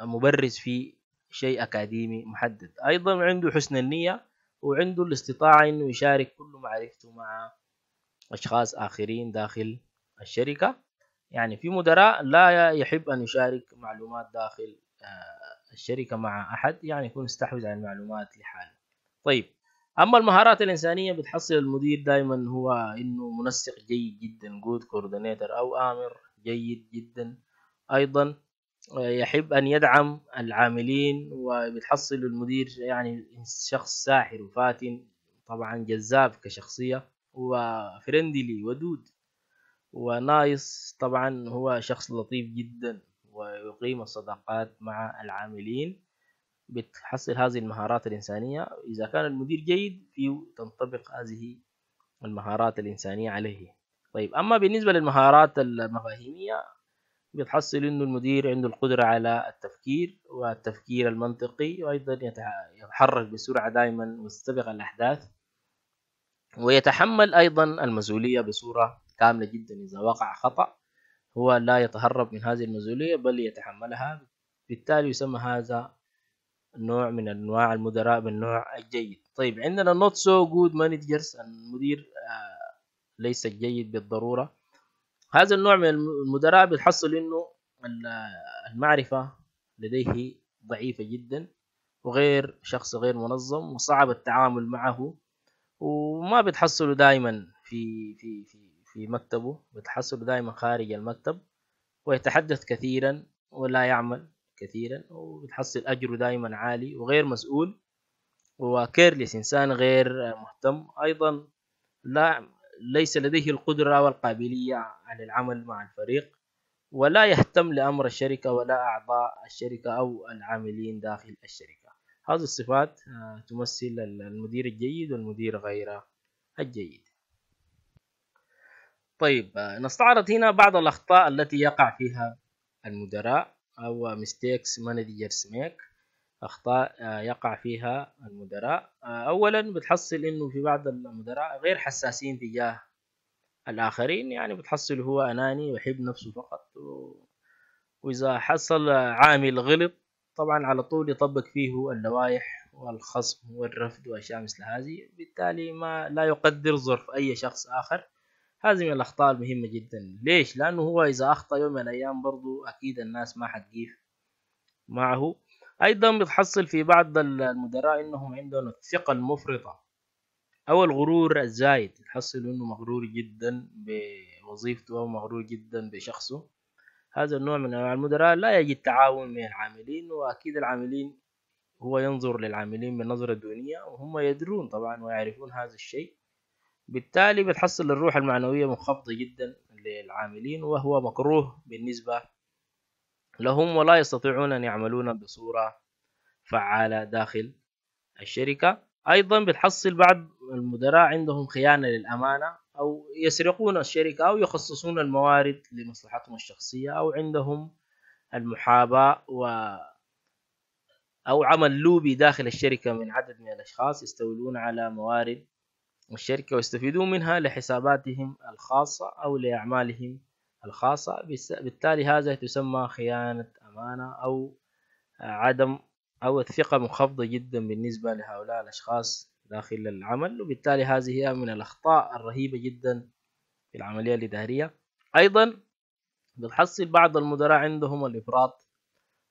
مبرز في شيء أكاديمي محدد أيضا عنده حسن النية وعنده الاستطاعة أنه يشارك كل معرفته مع أشخاص آخرين داخل الشركة يعني في مدراء لا يحب أن يشارك معلومات داخل آه، الشركة مع أحد يعني يكون استحوذ على المعلومات لحاله طيب أما المهارات الإنسانية بتحصل المدير دائما هو إنه منسق جيد جدا جود كوردينيتر أو آمر جيد جدا أيضا آه، يحب أن يدعم العاملين وبتحصل المدير يعني شخص ساحر وفاتن طبعا جذاب كشخصية وفرندلي ودود ونايس طبعا هو شخص لطيف جدا ويقيم الصداقات مع العاملين بتحصل هذه المهارات الإنسانية إذا كان المدير جيد فيه تنطبق هذه المهارات الإنسانية عليه طيب أما بالنسبة للمهارات المفاهيمية بتحصل إنه المدير عنده القدرة على التفكير والتفكير المنطقي وأيضا يتحرك بسرعة دائما ويستبق الأحداث ويتحمل أيضا المسؤولية بصورة كاملة جدا إذا وقع خطأ هو لا يتهرب من هذه المسؤولية بل يتحملها بالتالي يسمى هذا نوع من أنواع المدراء بالنوع الجيد طيب عندنا not so good managers المدير آه، ليس جيد بالضرورة هذا النوع من المدراء بتحصل إنه المعرفة لديه ضعيفة جدا وغير شخص غير منظم وصعب التعامل معه وما بتحصله دائما في في في في مكتبه وتحصله دائما خارج المكتب ويتحدث كثيرا ولا يعمل كثيرا وبتحصل أجره دائما عالي وغير مسؤول وكيرلس إنسان غير مهتم أيضا لا ليس لديه القدرة والقابلية على العمل مع الفريق ولا يهتم لأمر الشركة ولا أعضاء الشركة أو العاملين داخل الشركة هذه الصفات آه، تمثل المدير الجيد والمدير غير الجيد طيب آه، نستعرض هنا بعض الأخطاء التي يقع فيها المدراء أو mistakes managers make أخطاء آه، يقع فيها المدراء آه، أولا بتحصل إنه في بعض المدراء غير حساسين تجاه الآخرين يعني بتحصل هو أناني يحب نفسه فقط و... وإذا حصل عامل غلط طبعا على طول يطبق فيه اللوائح والخصم والرفض وأشياء مثل هذه بالتالي ما لا يقدر ظرف أي شخص آخر هذه من الأخطاء المهمة جدا ليش؟ لأنه هو إذا أخطأ يوم من الأيام برضو أكيد الناس ما حتقيف معه أيضا بتحصل في بعض المدراء إنهم عندهم الثقة المفرطة أو الغرور الزايد تحصل إنه مغرور جدا بوظيفته أو مغرور جدا بشخصه هذا النوع من المدراء لا يجد تعاون من العاملين وأكيد العاملين هو ينظر للعاملين بنظرة دونية وهم يدرون طبعا ويعرفون هذا الشيء بالتالي بتحصل الروح المعنوية منخفضة جدا للعاملين وهو مكروه بالنسبة لهم ولا يستطيعون أن يعملون بصورة فعالة داخل الشركة أيضا بتحصل بعض المدراء عندهم خيانة للأمانة أو يسرقون الشركة أو يخصصون الموارد لمصلحتهم الشخصية أو عندهم المحاباة و أو عمل لوبي داخل الشركة من عدد من الأشخاص يستولون على موارد الشركة ويستفيدون منها لحساباتهم الخاصة أو لأعمالهم الخاصة بالتالي هذا تسمى خيانة أمانة أو عدم أو الثقة منخفضة جدا بالنسبة لهؤلاء الأشخاص داخل العمل وبالتالي هذه هي من الأخطاء الرهيبة جدا في العملية الإدارية أيضا بتحصل بعض المدراء عندهم الإفراط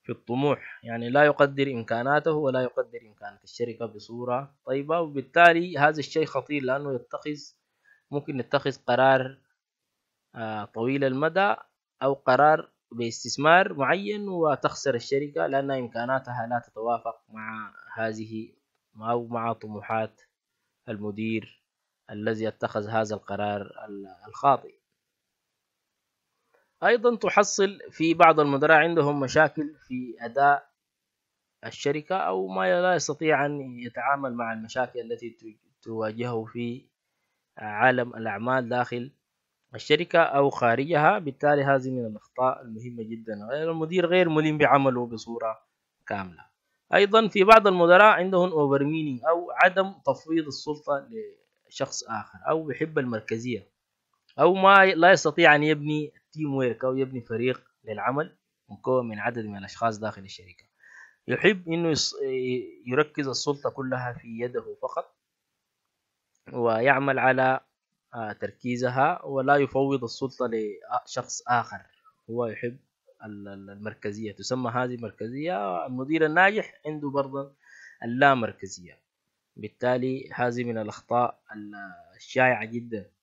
في الطموح يعني لا يقدر إمكاناته ولا يقدر إمكانات الشركة بصورة طيبة وبالتالي هذا الشيء خطير لأنه يتخذ ممكن يتخذ قرار آه، طويل المدى أو قرار باستثمار معين وتخسر الشركة لأن إمكاناتها لا تتوافق مع هذه أو مع طموحات المدير الذي اتخذ هذا القرار الخاطئ أيضا تحصل في بعض المدراء عندهم مشاكل في أداء الشركة أو ما لا يستطيع أن يتعامل مع المشاكل التي تواجهه في عالم الأعمال داخل الشركة أو خارجها بالتالي هذه من الأخطاء المهمة جدا المدير غير ملم بعمله بصورة كاملة أيضا في بعض المدراء عندهم أوفر أو عدم تفويض السلطة لشخص آخر أو يحب المركزية أو ما لا يستطيع أن يبني تيم ويرك أو يبني فريق للعمل مكون من عدد من الأشخاص داخل الشركة يحب أنه يركز السلطة كلها في يده فقط ويعمل على آه، تركيزها ولا يفوض السلطة لشخص آخر هو يحب المركزية تسمى هذه مركزية المدير الناجح عنده برضه اللامركزية بالتالي هذه من الأخطاء الشائعة جدا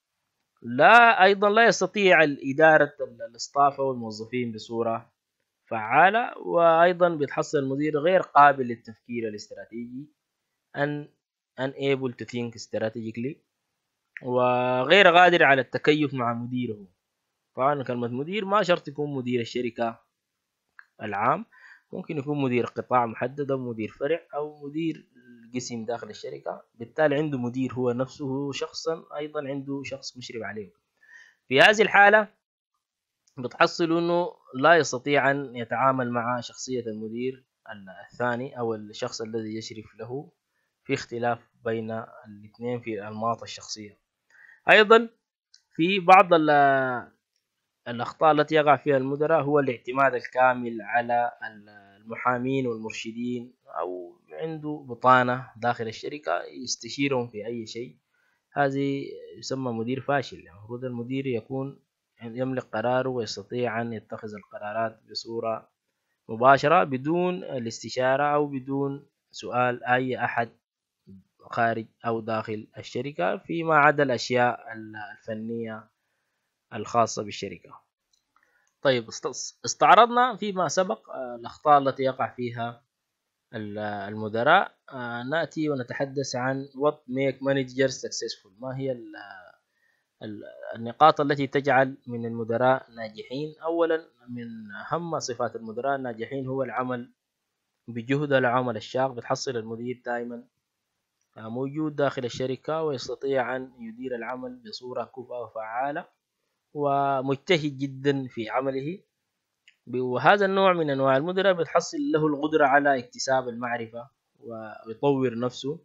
لا ايضا لا يستطيع اداره الاستاف او الموظفين بصوره فعاله وايضا بتحصل المدير غير قابل للتفكير الاستراتيجي ان unable to think strategically وغير قادر على التكيف مع مديره طبعا كلمة مدير ما شرط يكون مدير الشركة العام ممكن يكون مدير قطاع محدد أو مدير فرع أو مدير القسم داخل الشركة بالتالي عنده مدير هو نفسه شخصا أيضا عنده شخص مشرف عليه في هذه الحالة بتحصل أنه لا يستطيع أن يتعامل مع شخصية المدير الثاني أو الشخص الذي يشرف له في اختلاف بين الاثنين في أنماط الشخصية أيضا في بعض الأخطاء التي يقع فيها المدراء هو الاعتماد الكامل على المحامين والمرشدين أو عنده بطانة داخل الشركة يستشيرهم في أي شيء هذه يسمى مدير فاشل يعني المفروض المدير يكون يملك قراره ويستطيع أن يتخذ القرارات بصورة مباشرة بدون الاستشارة أو بدون سؤال أي أحد خارج أو داخل الشركة فيما عدا الأشياء الفنية الخاصة بالشركة طيب استعرضنا فيما سبق آه، الأخطاء التي يقع فيها المدراء آه، ناتي ونتحدث عن what make managers successful ما هي النقاط التي تجعل من المدراء ناجحين اولا من اهم صفات المدراء الناجحين هو العمل بجهد العمل الشاق بتحصل المدير دائما آه، موجود داخل الشركة ويستطيع أن يدير العمل بصورة كفاءة وفعالة ومجتهد جدا في عمله وهذا النوع من انواع المدراء بتحصل له القدره على اكتساب المعرفه ويطور نفسه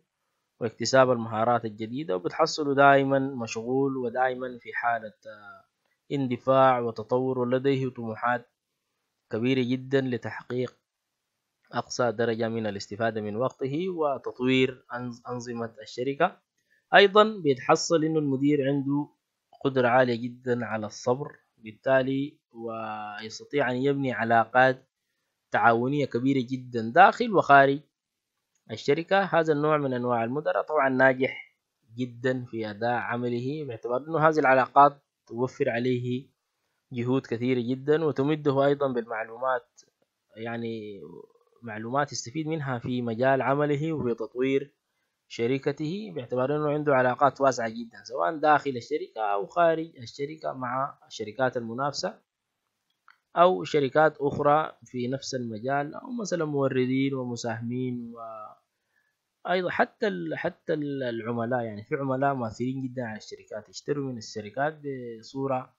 واكتساب المهارات الجديدة وبتحصله دائما مشغول ودائما في حالة آه، اندفاع وتطور ولديه طموحات كبيرة جدا لتحقيق أقصى درجة من الاستفادة من وقته وتطوير أنظمة الشركة أيضا بيتحصل إنه المدير عنده قدرة عالية جدا على الصبر بالتالي ويستطيع أن يبني علاقات تعاونية كبيرة جدا داخل وخارج الشركة هذا النوع من أنواع المدراء طبعا ناجح جدا في أداء عمله باعتبار أنه هذه العلاقات توفر عليه جهود كثيرة جدا وتمده أيضا بالمعلومات يعني معلومات يستفيد منها في مجال عمله وفي تطوير شركته باعتبار أنه عنده علاقات واسعة جدا سواء داخل الشركة أو خارج الشركة مع الشركات المنافسة أو شركات أخرى في نفس المجال أو مثلا موردين ومساهمين و أيضا حتى حتى العملاء يعني في عملاء ماثرين جدا على الشركات يشتروا من الشركات بصورة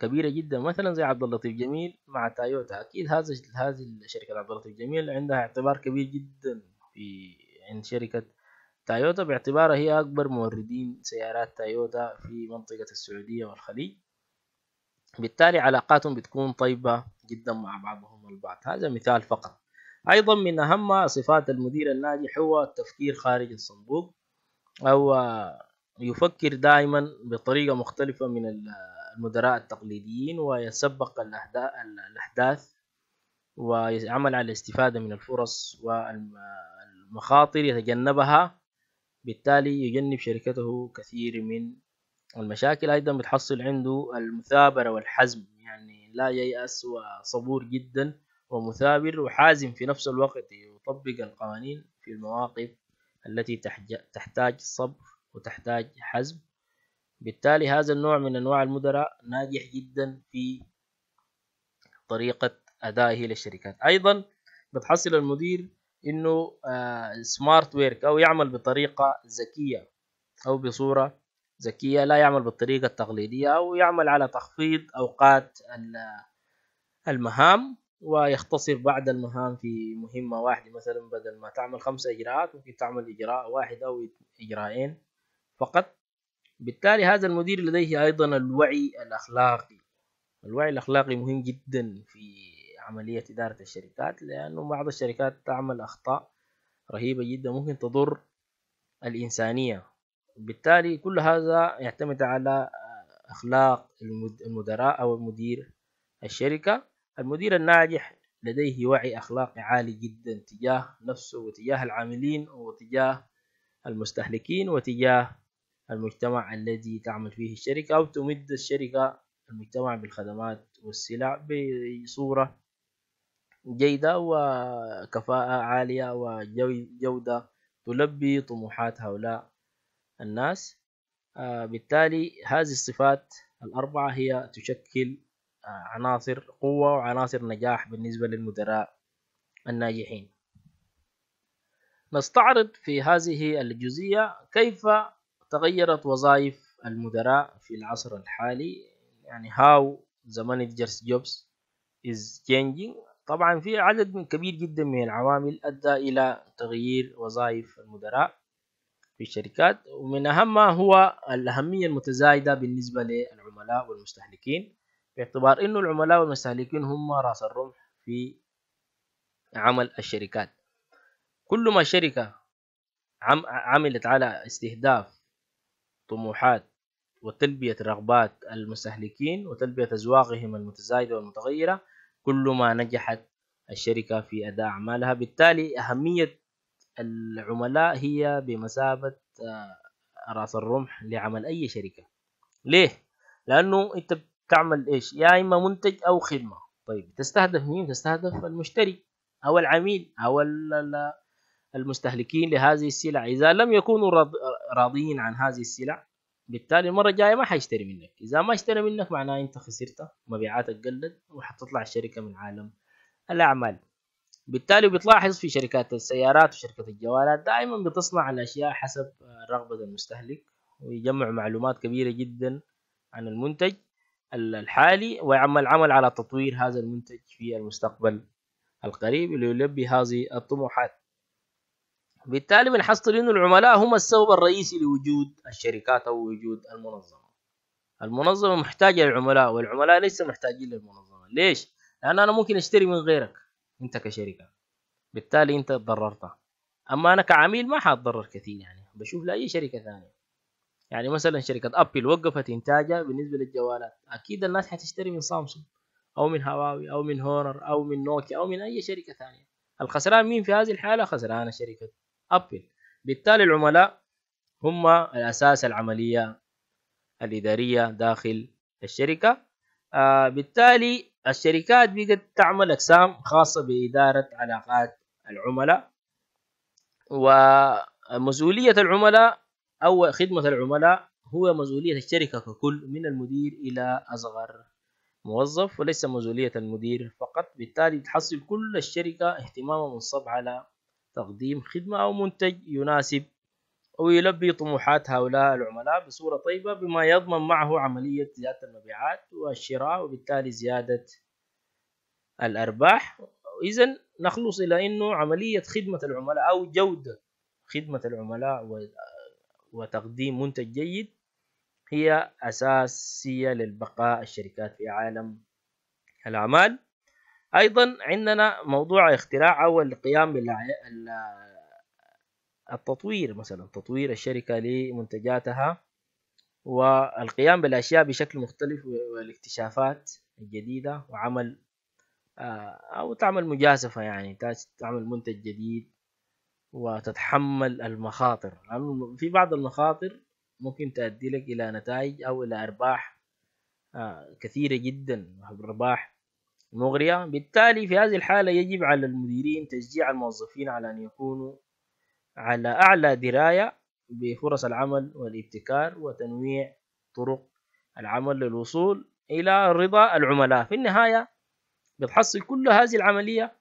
كبيرة جدا مثلا زي عبد اللطيف جميل مع تويوتا أكيد هذا هذه الشركة عبد اللطيف جميل عندها اعتبار كبير جدا في عند شركة تويوتا باعتبارها هي أكبر موردين سيارات تويوتا في منطقة السعودية والخليج بالتالي علاقاتهم بتكون طيبة جدا مع بعضهم البعض هذا مثال فقط أيضا من أهم صفات المدير الناجح هو التفكير خارج الصندوق أو يفكر دائما بطريقة مختلفة من المدراء التقليديين ويسبق الأحداث ويعمل على الاستفادة من الفرص والمخاطر يتجنبها بالتالي يجنب شركته كثير من المشاكل أيضا بتحصل عنده المثابرة والحزم يعني لا ييأس وصبور جدا ومثابر وحازم في نفس الوقت يطبق القوانين في المواقف التي تحتاج صبر وتحتاج حزم بالتالي هذا النوع من أنواع المدراء ناجح جدا في طريقة أدائه للشركات أيضا بتحصل المدير إنه سمارت آه، ويرك أو يعمل بطريقة ذكية أو بصورة ذكية لا يعمل بالطريقة التقليدية أو يعمل على تخفيض أوقات المهام ويختصر بعد المهام في مهمة واحدة مثلا بدل ما تعمل خمس إجراءات ممكن تعمل إجراء واحد أو إجراءين فقط بالتالي هذا المدير لديه أيضا الوعي الأخلاقي الوعي الأخلاقي مهم جدا في عملية إدارة الشركات لأنه بعض الشركات تعمل أخطاء رهيبة جدا ممكن تضر الإنسانية بالتالي كل هذا يعتمد على آه، أخلاق المدراء أو المدير الشركة المدير الناجح لديه وعي أخلاقي عالي جدا تجاه نفسه وتجاه العاملين وتجاه المستهلكين وتجاه المجتمع الذي تعمل فيه الشركة أو تمد الشركة المجتمع بالخدمات والسلع بصورة جيدة وكفاءة عالية وجودة تلبي طموحات هؤلاء الناس آه، بالتالي هذه الصفات الأربعة هي تشكل آه، عناصر قوة وعناصر نجاح بالنسبة للمدراء الناجحين نستعرض في هذه الجزئية كيف تغيرت وظائف المدراء في العصر الحالي يعني how the manager's jobs is changing طبعا في عدد من كبير جدا من العوامل أدى إلى تغيير وظائف المدراء في الشركات ومن أهمها هو الأهمية المتزايدة بالنسبة للعملاء والمستهلكين باعتبار أن العملاء والمستهلكين هم رأس الرمح في عمل الشركات كل ما شركة عملت على استهداف طموحات وتلبية رغبات المستهلكين وتلبية أذواقهم المتزايدة والمتغيرة كل ما نجحت الشركة في أداء أعمالها بالتالي أهمية العملاء هي بمثابة آه، راس الرمح لعمل أي شركة ليه؟ لأنه أنت بتعمل إيش؟ يا إما منتج أو خدمة طيب تستهدف مين؟ تستهدف المشتري أو العميل أو المستهلكين لهذه السلع إذا لم يكونوا راضيين عن هذه السلع بالتالي المرة الجاية ما حيشتري منك إذا ما اشترى منك معناه أنت خسرت مبيعاتك قلت وحتطلع الشركة من عالم الأعمال بالتالي بتلاحظ في شركات السيارات وشركة الجوالات دائما بتصنع الأشياء حسب رغبة المستهلك ويجمع معلومات كبيرة جدا عن المنتج الحالي ويعمل العمل على تطوير هذا المنتج في المستقبل القريب ليلبي هذه الطموحات بالتالي بنحصل انه العملاء هم السبب الرئيسي لوجود الشركات او وجود المنظمه المنظمه محتاجه للعملاء والعملاء ليس محتاجين للمنظمه ليش لان انا ممكن اشتري من غيرك انت كشركه بالتالي انت تضررت اما انا كعميل ما حاتضرر كثير يعني بشوف لاي شركه ثانيه يعني مثلا شركه ابل وقفت انتاجها بالنسبه للجوالات اكيد الناس حتشتري من سامسونج او من هواوي او من هونر او من نوكيا او من اي شركه ثانيه الخسران مين في هذه الحاله خسران شركه ابل بالتالي العملاء هم الاساس العمليه الاداريه داخل الشركه آه بالتالي الشركات بقت تعمل أقسام خاصة بإدارة علاقات العملاء ومسؤولية العملاء أو خدمة العملاء هو مسؤولية الشركة ككل من المدير إلى أصغر موظف وليس مسؤولية المدير فقط بالتالي تحصل كل الشركة اهتمامها منصب على تقديم خدمة أو منتج يناسب ويلبي طموحات هؤلاء العملاء بصورة طيبة بما يضمن معه عملية زيادة المبيعات والشراء وبالتالي زيادة الأرباح إذا نخلص إلى أنه عملية خدمة العملاء أو جودة خدمة العملاء وتقديم منتج جيد هي أساسية للبقاء الشركات في عالم الأعمال أيضا عندنا موضوع اختراع أو القيام التطوير مثلا تطوير الشركة لمنتجاتها والقيام بالأشياء بشكل مختلف والاكتشافات الجديدة وعمل آه، أو تعمل مجازفة يعني تعمل منتج جديد وتتحمل المخاطر في بعض المخاطر ممكن تؤدي لك إلى نتائج أو إلى أرباح آه، كثيرة جدا أرباح مغرية بالتالي في هذه الحالة يجب على المديرين تشجيع الموظفين على أن يكونوا على أعلى دراية بفرص العمل والابتكار وتنويع طرق العمل للوصول إلى رضا العملاء في النهاية بتحصل كل هذه العملية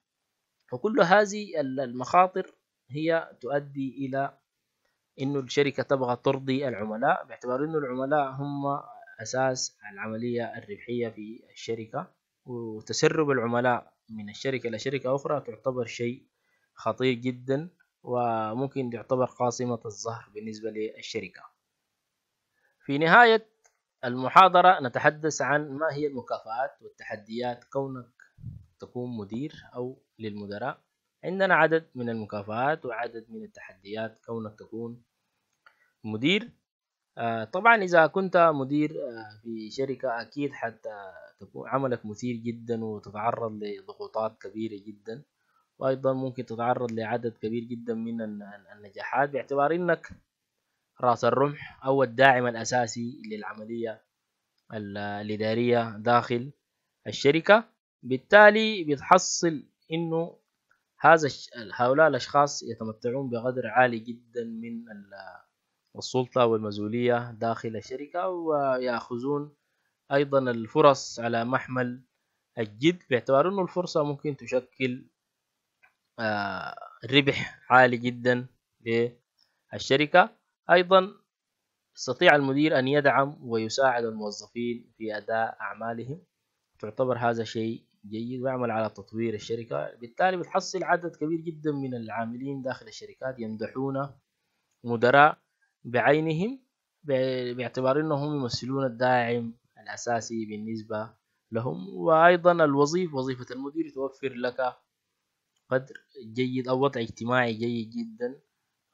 وكل هذه المخاطر هي تؤدي إلى إنه الشركة تبغى ترضي العملاء باعتبار إنه العملاء هم أساس العملية الربحية في الشركة وتسرب العملاء من الشركة إلى شركة أخرى تعتبر شيء خطير جدا وممكن تعتبر قاصمة الظهر بالنسبة للشركة في نهاية المحاضرة نتحدث عن ما هي المكافآت والتحديات كونك تكون مدير أو للمدراء عندنا عدد من المكافآت وعدد من التحديات كونك تكون مدير آه، طبعا إذا كنت مدير آه، في شركة أكيد حتى تكون عملك مثير جدا وتتعرض لضغوطات كبيرة جدا وأيضا ممكن تتعرض لعدد كبير جدا من النجاحات باعتبار إنك رأس الرمح أو الداعم الأساسي للعملية الإدارية داخل الشركة بالتالي بتحصل إنه هذا هؤلاء الأشخاص يتمتعون بقدر عالي جدا من السلطة والمسؤولية داخل الشركة ويأخذون أيضا الفرص على محمل الجد باعتبار أنه الفرصة ممكن تشكل الربح آه، عالي جدا للشركة أيضا يستطيع المدير أن يدعم ويساعد الموظفين في أداء أعمالهم تعتبر هذا شيء جيد ويعمل على تطوير الشركة بالتالي بتحصل عدد كبير جدا من العاملين داخل الشركات يمدحون مدراء بعينهم باعتبار أنهم يمثلون الداعم الأساسي بالنسبة لهم وأيضا الوظيفة وظيفة المدير توفر لك قدر جيد أو وضع اجتماعي جيد جدا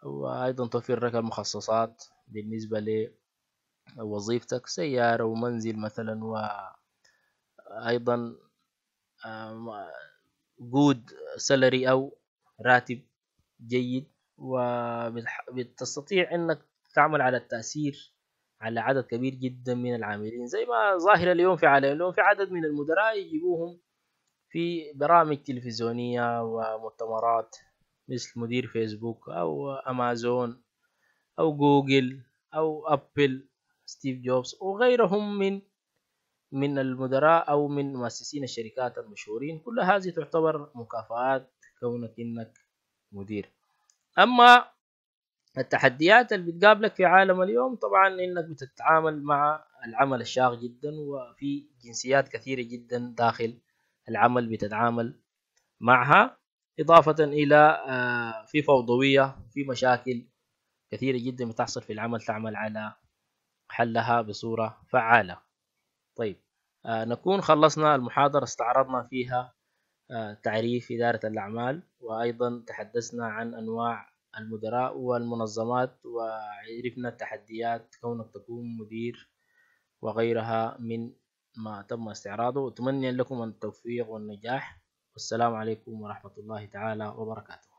وأيضا توفير لك المخصصات بالنسبة لوظيفتك سيارة ومنزل مثلا وأيضا جود سالري أو راتب جيد وبتستطيع أنك تعمل على التأثير على عدد كبير جدا من العاملين زي ما ظاهر اليوم في عالم اليوم في عدد من المدراء يجيبوهم في برامج تلفزيونية ومؤتمرات مثل مدير فيسبوك أو أمازون أو جوجل أو أبل ستيف جوبز وغيرهم من من المدراء أو من مؤسسين الشركات المشهورين كل هذه تعتبر مكافآت كونك إنك مدير أما التحديات اللي بتقابلك في عالم اليوم طبعا إنك بتتعامل مع العمل الشاق جدا وفي جنسيات كثيرة جدا داخل العمل بتتعامل معها إضافة إلى آه، في فوضوية في مشاكل كثيرة جدا بتحصل في العمل تعمل على حلها بصورة فعالة طيب آه، نكون خلصنا المحاضرة استعرضنا فيها آه، تعريف إدارة الأعمال وأيضا تحدثنا عن أنواع المدراء والمنظمات وعرفنا التحديات كونك تكون مدير وغيرها من ما تم استعراضه أتمنى لكم التوفيق والنجاح والسلام عليكم ورحمة الله تعالى وبركاته